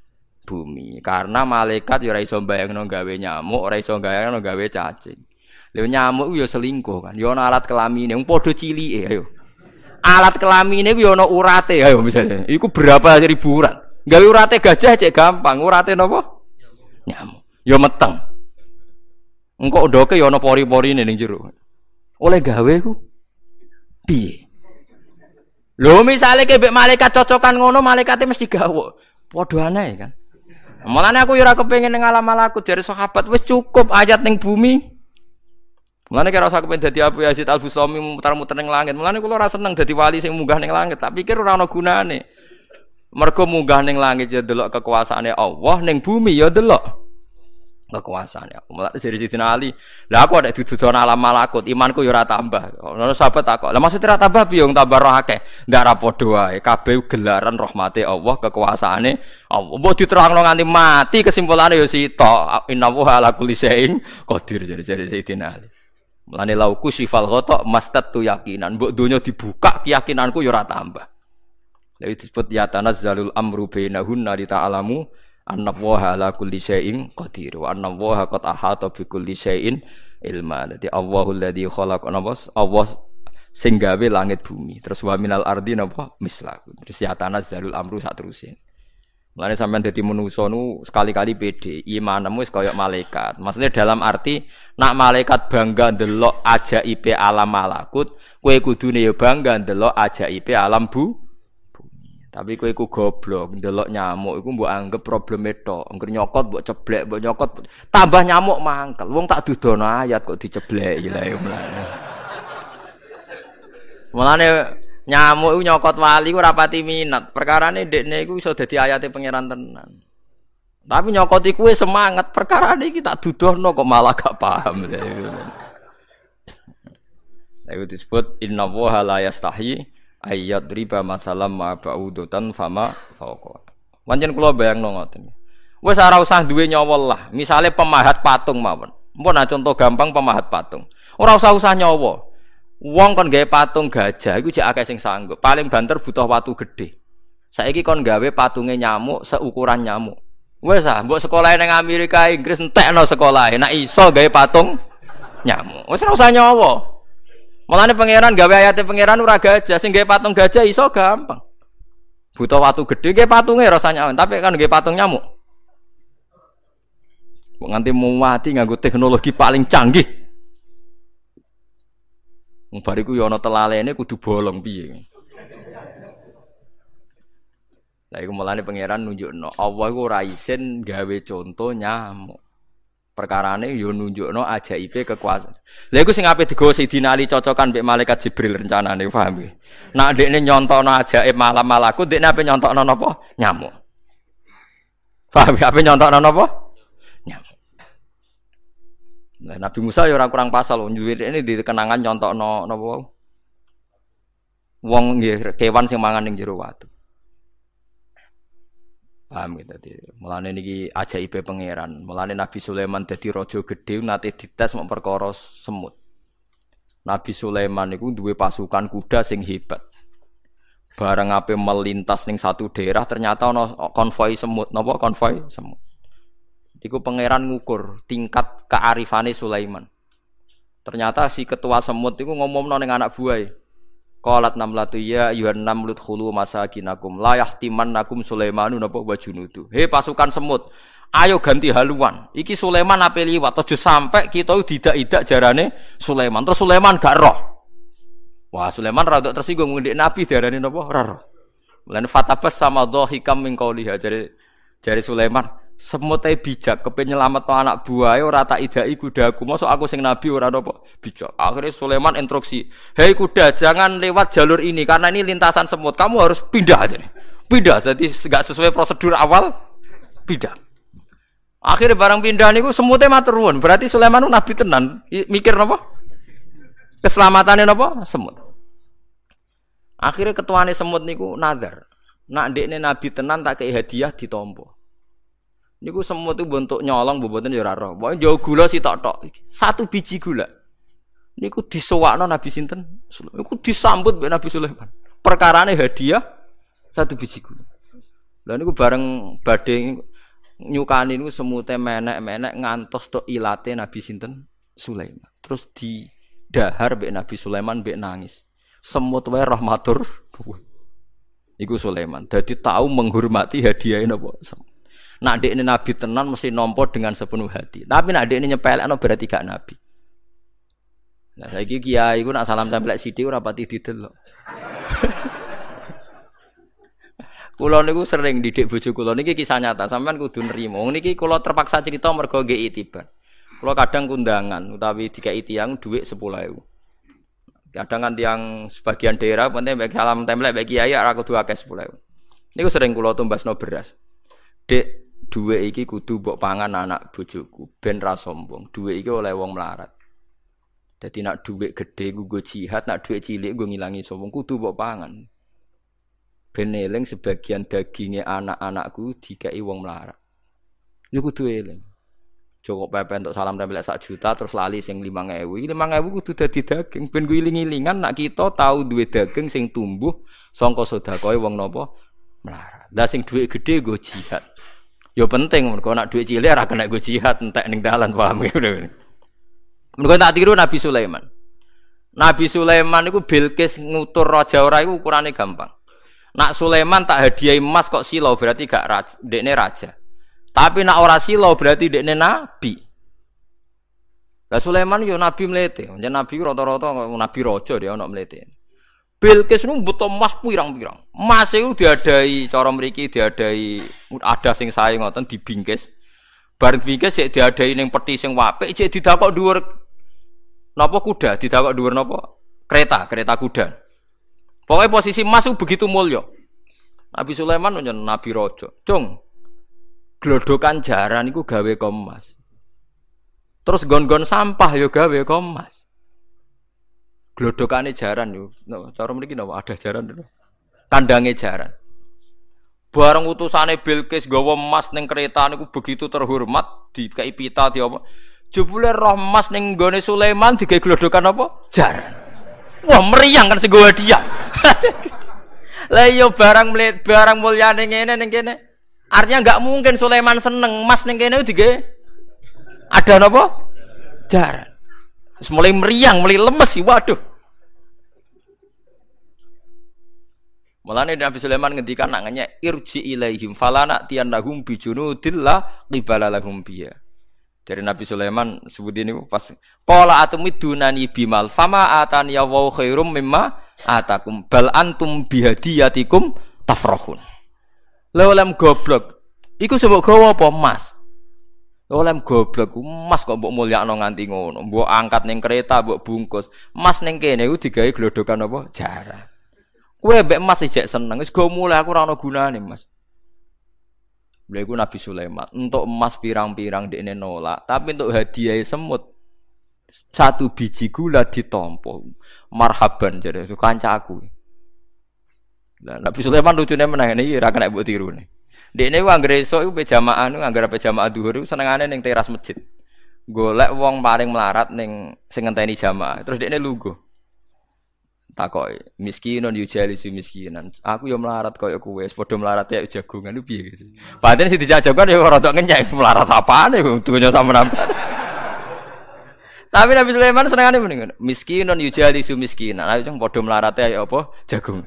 bumi. Karena malaikat ya ora iso mbayangno gawe nyamuk, ora iso mbayangno gawe cacing. Lha nyamuk ya selingkuh kan. Ya ana alat kelamine, wong padha cilike ayo. Alat kelamine ku ya ana urate ayo misale. Iku berapa ribu urat. Gawe urate gajah cek gampang, urate napa? Nyamuk. Ya meteng. Engko ndoke ya ana pori-porine ning jero. Oleh gawe ku piye? Lho misale kebek malaikat cocokan ngono malaikate mesti gawok. Padha aneh kan. Mulane aku yo ora kepengin ning alam malaku dari sahabat wis cukup ayat ning bumi. Mulane kira usah kepengin dadi Abu Yazid Al-Busami muter-muter ning langit. Mulane kula ora seneng dadi wali sing munggah ning langit, tak pikir ora ana gunane. Mergo munggah ning langit yo delok kekuasaane Allah ning bumi yo delok kekuasaan ya. Mulai dari Sidina Ali, lah aku ada dududon alam malakut, imanku yura ya tambah. Nono sahabat aku. lah maksudnya ora tambah biung tambah roh akeh. Ndak ra padha gelaran rahmate Allah, kekuasaane Allah. diterang diterangno nganti mati kesimpulane yo ya Inna wuha ala kulli syai'in jadi dari dari Sidina Ali. Mulane lauku sifal khotok tu yakinan, buk dunia dibuka keyakinanku yura ya tambah. Lalu disebut yatanaz zalul amru bainahunna li ta'alamu annallaha ala kulli syai'in qadir wa annallaha qad ahata bi kulli syai'in ilma dadi allahu alladhi khalaqa nabas allah sing gawe langit bumi terus wa minal ardi napa mislaku terus ya tanah amru sak terusin Mulane sampean dadi manusa nu sekali-kali pede, imanmu wis kaya malaikat. Maksudnya dalam arti nak malaikat bangga ndelok aja ipe alam malakut, kowe kudune ya bangga ndelok aja ipe alam bu Tapi kowe iku goblok, ndelok nyamuk iku mbok anggap problem itu, Engger nyokot mbok ceblek, mbok nyokot tambah nyamuk mangkel. Wong tak dudono ayat kok diceblek ceblek, ya yo ya Mulane nyamuk iku nyokot wali ku rapati minat. Perkarane dekne iku iso dadi ayate pangeran tenan. Tapi nyokot kue semangat perkara ini kita duduh no kok malah gak paham. Itu disebut inna la ayat riba masalam ma baudutan fama fauqa. Wancen kula bayangno ngoten. Wis ora usah duwe nyawa lah. Misale pemahat patung mawon. Mpun nah contoh gampang pemahat patung. Ora usah-usah nyawa. Wong kon gawe patung gajah iku jek akeh sing sanggup. Paling banter butuh watu gedhe. Saiki kon gawe patunge nyamuk seukuran nyamuk. Wes ah, mbok sekolah ning Amerika, Inggris entekno sekolah. Nek iso gawe patung nyamuk. Wes ora usah nyawa. Malahnya pengiran gawe ayatnya pengiran ura gajah, sing gawe patung gajah iso gampang. Buta watu gede gawe patungnya rasanya, tapi kan gawe patung nyamuk. Nganti mau mati nganggu teknologi paling canggih. Bariku yono telale ini kudu bolong piye. Lha iku mulane pangeran nunjukno Allah iku ora isin gawe contoh nyamuk. perkarane yo nunjukno ajaib kekuasaan. Lha iku sing ape digawa Sidin Ali cocokan mbek malaikat Jibril rencanane paham ya. Nak ndekne nyontono ajaib malam malaku ndekne ape nyontono napa? Nyamuk. Paham ya ape nyontono napa? Nyamuk. Nah, Nabi Musa ya ora kurang pasal nyuwir ini dikenangan kenangan nyontokno napa? Wong nggih kewan sing mangan ning jero watu. paham gitu jadi mulane niki aja pangeran mulane nabi sulaiman jadi rojo gede nanti dites memperkoros semut nabi sulaiman itu dua pasukan kuda sing hebat bareng apa melintas neng satu daerah ternyata ono konvoy semut nopo konvoy semut Iku pangeran ngukur tingkat kearifane Sulaiman. Ternyata si ketua semut itu ngomong neng anak buai. Qalat namlatu ya ayyuhan namlut khulu masakinakum la yahtimannakum Sulaimanu napa wa junudu. He pasukan semut, ayo ganti haluan. Iki Sulaiman ape liwat aja sampai kita didak-idak jarane Sulaiman. Terus Sulaiman gak roh. Wah, Sulaiman rada tersinggung ngendik Nabi darane napa ora Mulane fatabas sama dhahikam min qawliha jare jare Sulaiman. Semutai bijak bijak kepen nyelametno anak buaya. Rata tak idai kudaku masuk aku sing nabi ora apa bijak akhirnya Sulaiman instruksi hei kuda jangan lewat jalur ini karena ini lintasan semut kamu harus pindah aja nih. pindah jadi nggak sesuai prosedur awal pindah akhirnya barang pindah niku semutnya matur berarti Sulaiman nabi tenan mikir nopo keselamatannya nopo semut akhirnya ketuane semut niku nazar nak nih nabi tenan tak ke hadiah ditompo niku semut itu bentuk nyolong bobotnya jauh roh bawa jauh gula si tok tok satu biji gula niku disewakno nabi sinten niku disambut be nabi sulaiman perkarane hadiah satu biji gula lalu niku bareng badeng nyukani niku semut menek menek ngantos tok ilate nabi sinten sulaiman terus didahar dahar nabi sulaiman be nangis semut wae rahmatur iku sulaiman jadi tahu menghormati hadiahnya apa semut Nak dek ini nabi tenan mesti nompo dengan sepenuh hati. Tapi nak dek ini nyepel, no berarti gak nabi. Nah saya kiai ya, ibu nak salam tempelek sidi rapati loh. Kulo niku sering didik bojo kulo niki kisah nyata, sampean kudu nrimo. Niki kulo terpaksa cerita mergo nggih tiba. Kulo kadang kundangan utawi dikai tiyang dhuwit 10.000. Kadang kan tiang sebagian daerah penting baik salam templek baik kiai ora kudu akeh 10.000. Niku sering kulo tumbasno beras. Dek Dua iki kudu buk pangan anak bujuku ben ra sombong. Dua iki oleh wong melarat. Jadi nak duit gede gue go jihad, nak duit cilik gue ngilangi sombong kudu buk pangan. Ben sebagian dagingnya anak-anakku dikai wong melarat. Ini kudu eleng Cukup pepe untuk salam tempel sak juta terus lali sing lima ngewu. Lima ngewu kudu dadi daging. Ben gue iling-ilingan nak kita tahu duwe daging sing tumbuh songko sodakoi wong nopo melarat. dasing sing duit gede gue jihad. Yo ya penting mergo nak duit cilik ora kena go jihad entek ning dalan paham Menurut ya? Mergo tak tiru Nabi Sulaiman. Nabi Sulaiman itu Bilqis ngutur raja ora iku ukurane gampang. Nak Sulaiman tak hadiah emas kok silau berarti gak raja, dekne raja. Tapi nak ora silau berarti dekne nabi. Lah Sulaiman yo nabi mlete. Menjen nabi rata-rata nabi raja dia nak mlete. Bilqis nu butuh emas pirang-pirang. Emas itu diadai cara mriki diadai ada sing sae ngoten dibingkis. bareng bingkis sik diadai ning peti sing wapik sik didakok dhuwur nopo kuda, di didakok dhuwur nopo kereta, kereta kuda. Pokoknya posisi emas itu begitu mulia. Nabi Sulaiman nyen Nabi Rojo. Cung. Glodokan jaran iku gawe kemas. Terus gon-gon sampah yo gawe kemas glodokane jaran yo. No, nah, cara mriki napa ada jaran dulu, Kandange jaran. Bareng utusane Bilqis gawa emas ning kereta niku begitu terhormat dikai pita di apa. Jebule roh emas ning gone Sulaiman digawe glodokan apa? Jaran. Wah, meriang kan sing gawa dia. Lah yo iya, barang mlet barang mulyane ngene ning kene. Artinya enggak mungkin Sulaiman seneng emas ning kene digawe ada napa? Jaran. Terus mulai meriang, mulai lemes sih, waduh. Mulane Nabi Sulaiman ngendikan nak ngenyek irji ilaihim falana tiandahum bijunudillah qibala lahum biya. Dari Nabi Sulaiman sebut ini pas pola atum dunani bimal fama atani ya wa khairum mimma atakum bal antum bihadiyatikum tafrahun. Lewalem goblok. Iku sebab gawa apa mas? Olem goblok ku emas kok mbok mulyakno nganti ngono. Mbok angkat ning kereta, mbok bungkus. Emas ning kene ku digawe glodokan apa? Jarah. Kowe mbek emas ijek seneng. Wis go mulai aku ora ana gunane, Mas. Lha Nabi Sulaiman, untuk emas pirang-pirang dekne nolak, tapi untuk hadiah semut satu biji gula ditompo. Marhaban jare itu kancaku. Lah Nabi Sulaiman lucune menang ini ora kena mbok tirune. uang ku anggere esuk iku jamaah niku pejama jamaah seneng senengane neng teras masjid. Golek wong paling melarat neng sing ngenteni jamaah. Terus dekne lungguh. Takoki, miskinun yujalisi miskinan. Aku yo melarat kau yang kue padha melarat ya jagongan lu piye gitu. Padahal sing dijajakan yo rada ngenyek melarat apane dunya sampean. Tapi Nabi Sulaiman senengane mendingan miskinun yujalisi miskinan. Ayo padha melarate ya apa jagongan.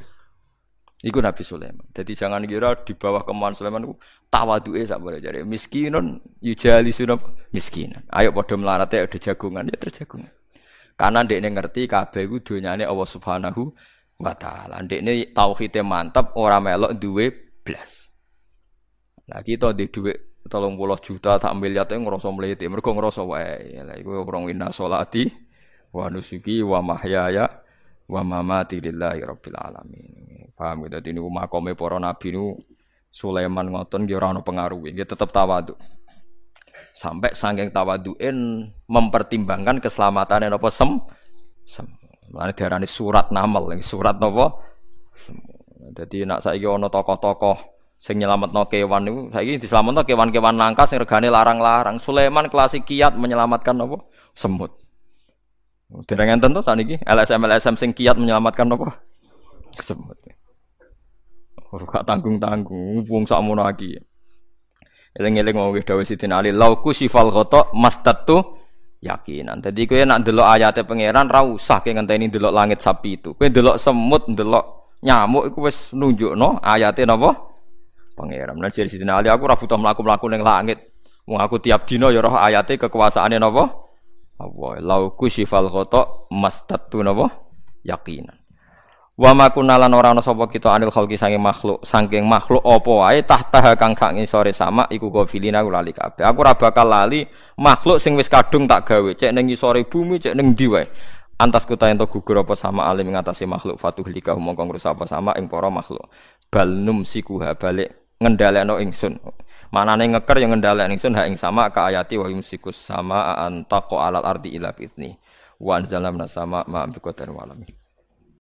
Iku Nabi Sulaiman. Jadi jangan kira di bawah kemauan Sulaiman tawa duwe sak boleh jadi Miskinun yujali sunab miskinan. Ayo melarat ya ada jagungan ya terjagungan. Karena ini ngerti kabeh ku donyane Allah Subhanahu wa taala. Ndekne kita mantap orang melok duwe blas. Lah kita di tolong 30 juta tak miliate ya, ngrasa mlete. Mergo ngrasa ya Lah iku orang inna sholati wa nusuki wa mahyaya wa mamati lillahi rabbil alamin paham gitu dadi niku makome para nabi niku Sulaiman ngoten ya ora ana pengaruhe nggih tetep tawadhu sampai saking tawaduin mempertimbangkan keselamatan yang apa sem sem mana diarani surat namel yang surat apa sem jadi nak saya ini ono tokoh-tokoh sing nyelamat kewan itu saya ini diselamat kewan-kewan langka sing regani larang-larang Sulaiman kelasi kiat menyelamatkan apa semut Dereng enten to sakniki LSM LSM sing kiat menyelamatkan apa? semut Ora gak tanggung-tanggung wong sakmono iki. Eling-eling wong wis dawuh Sidin Ali lauku sifal khata mastatu yakinan. Dadi kowe nak ndelok ayate pangeran ra usah ke ngenteni ndelok langit sapi itu. Kowe ndelok semut, ndelok nyamuk iku wis nunjukno ayate napa? Pangeran. Nah jadi Sidin Ali aku ra butuh mlaku-mlaku ning langit. Wong aku tiap dina ya roh ayate kekuasaane napa? Allah. Lau kusyifal khotok mastatu napa? Yaqinan. Wa ma kunalan ora ana sapa kita anil khalqi saking makhluk, saking makhluk apa wae tahta kang kang isore sama iku gofilina aku lali kabeh. Aku ora bakal lali makhluk sing wis kadung tak gawe, cek ning isore bumi, cek ning ndi wae. Antas kuta ento gugur apa sama alim ngatasi makhluk fatuh lika humong kong sama ing para makhluk. balnum num sikuha balik ngendale ing ingsun. Manane ngeker yang ngendalek ningsun haeing sama ka ayati wa yumsikus sama antaqo alal ardi ila bidni. Wa anzalna sama ma bi walami.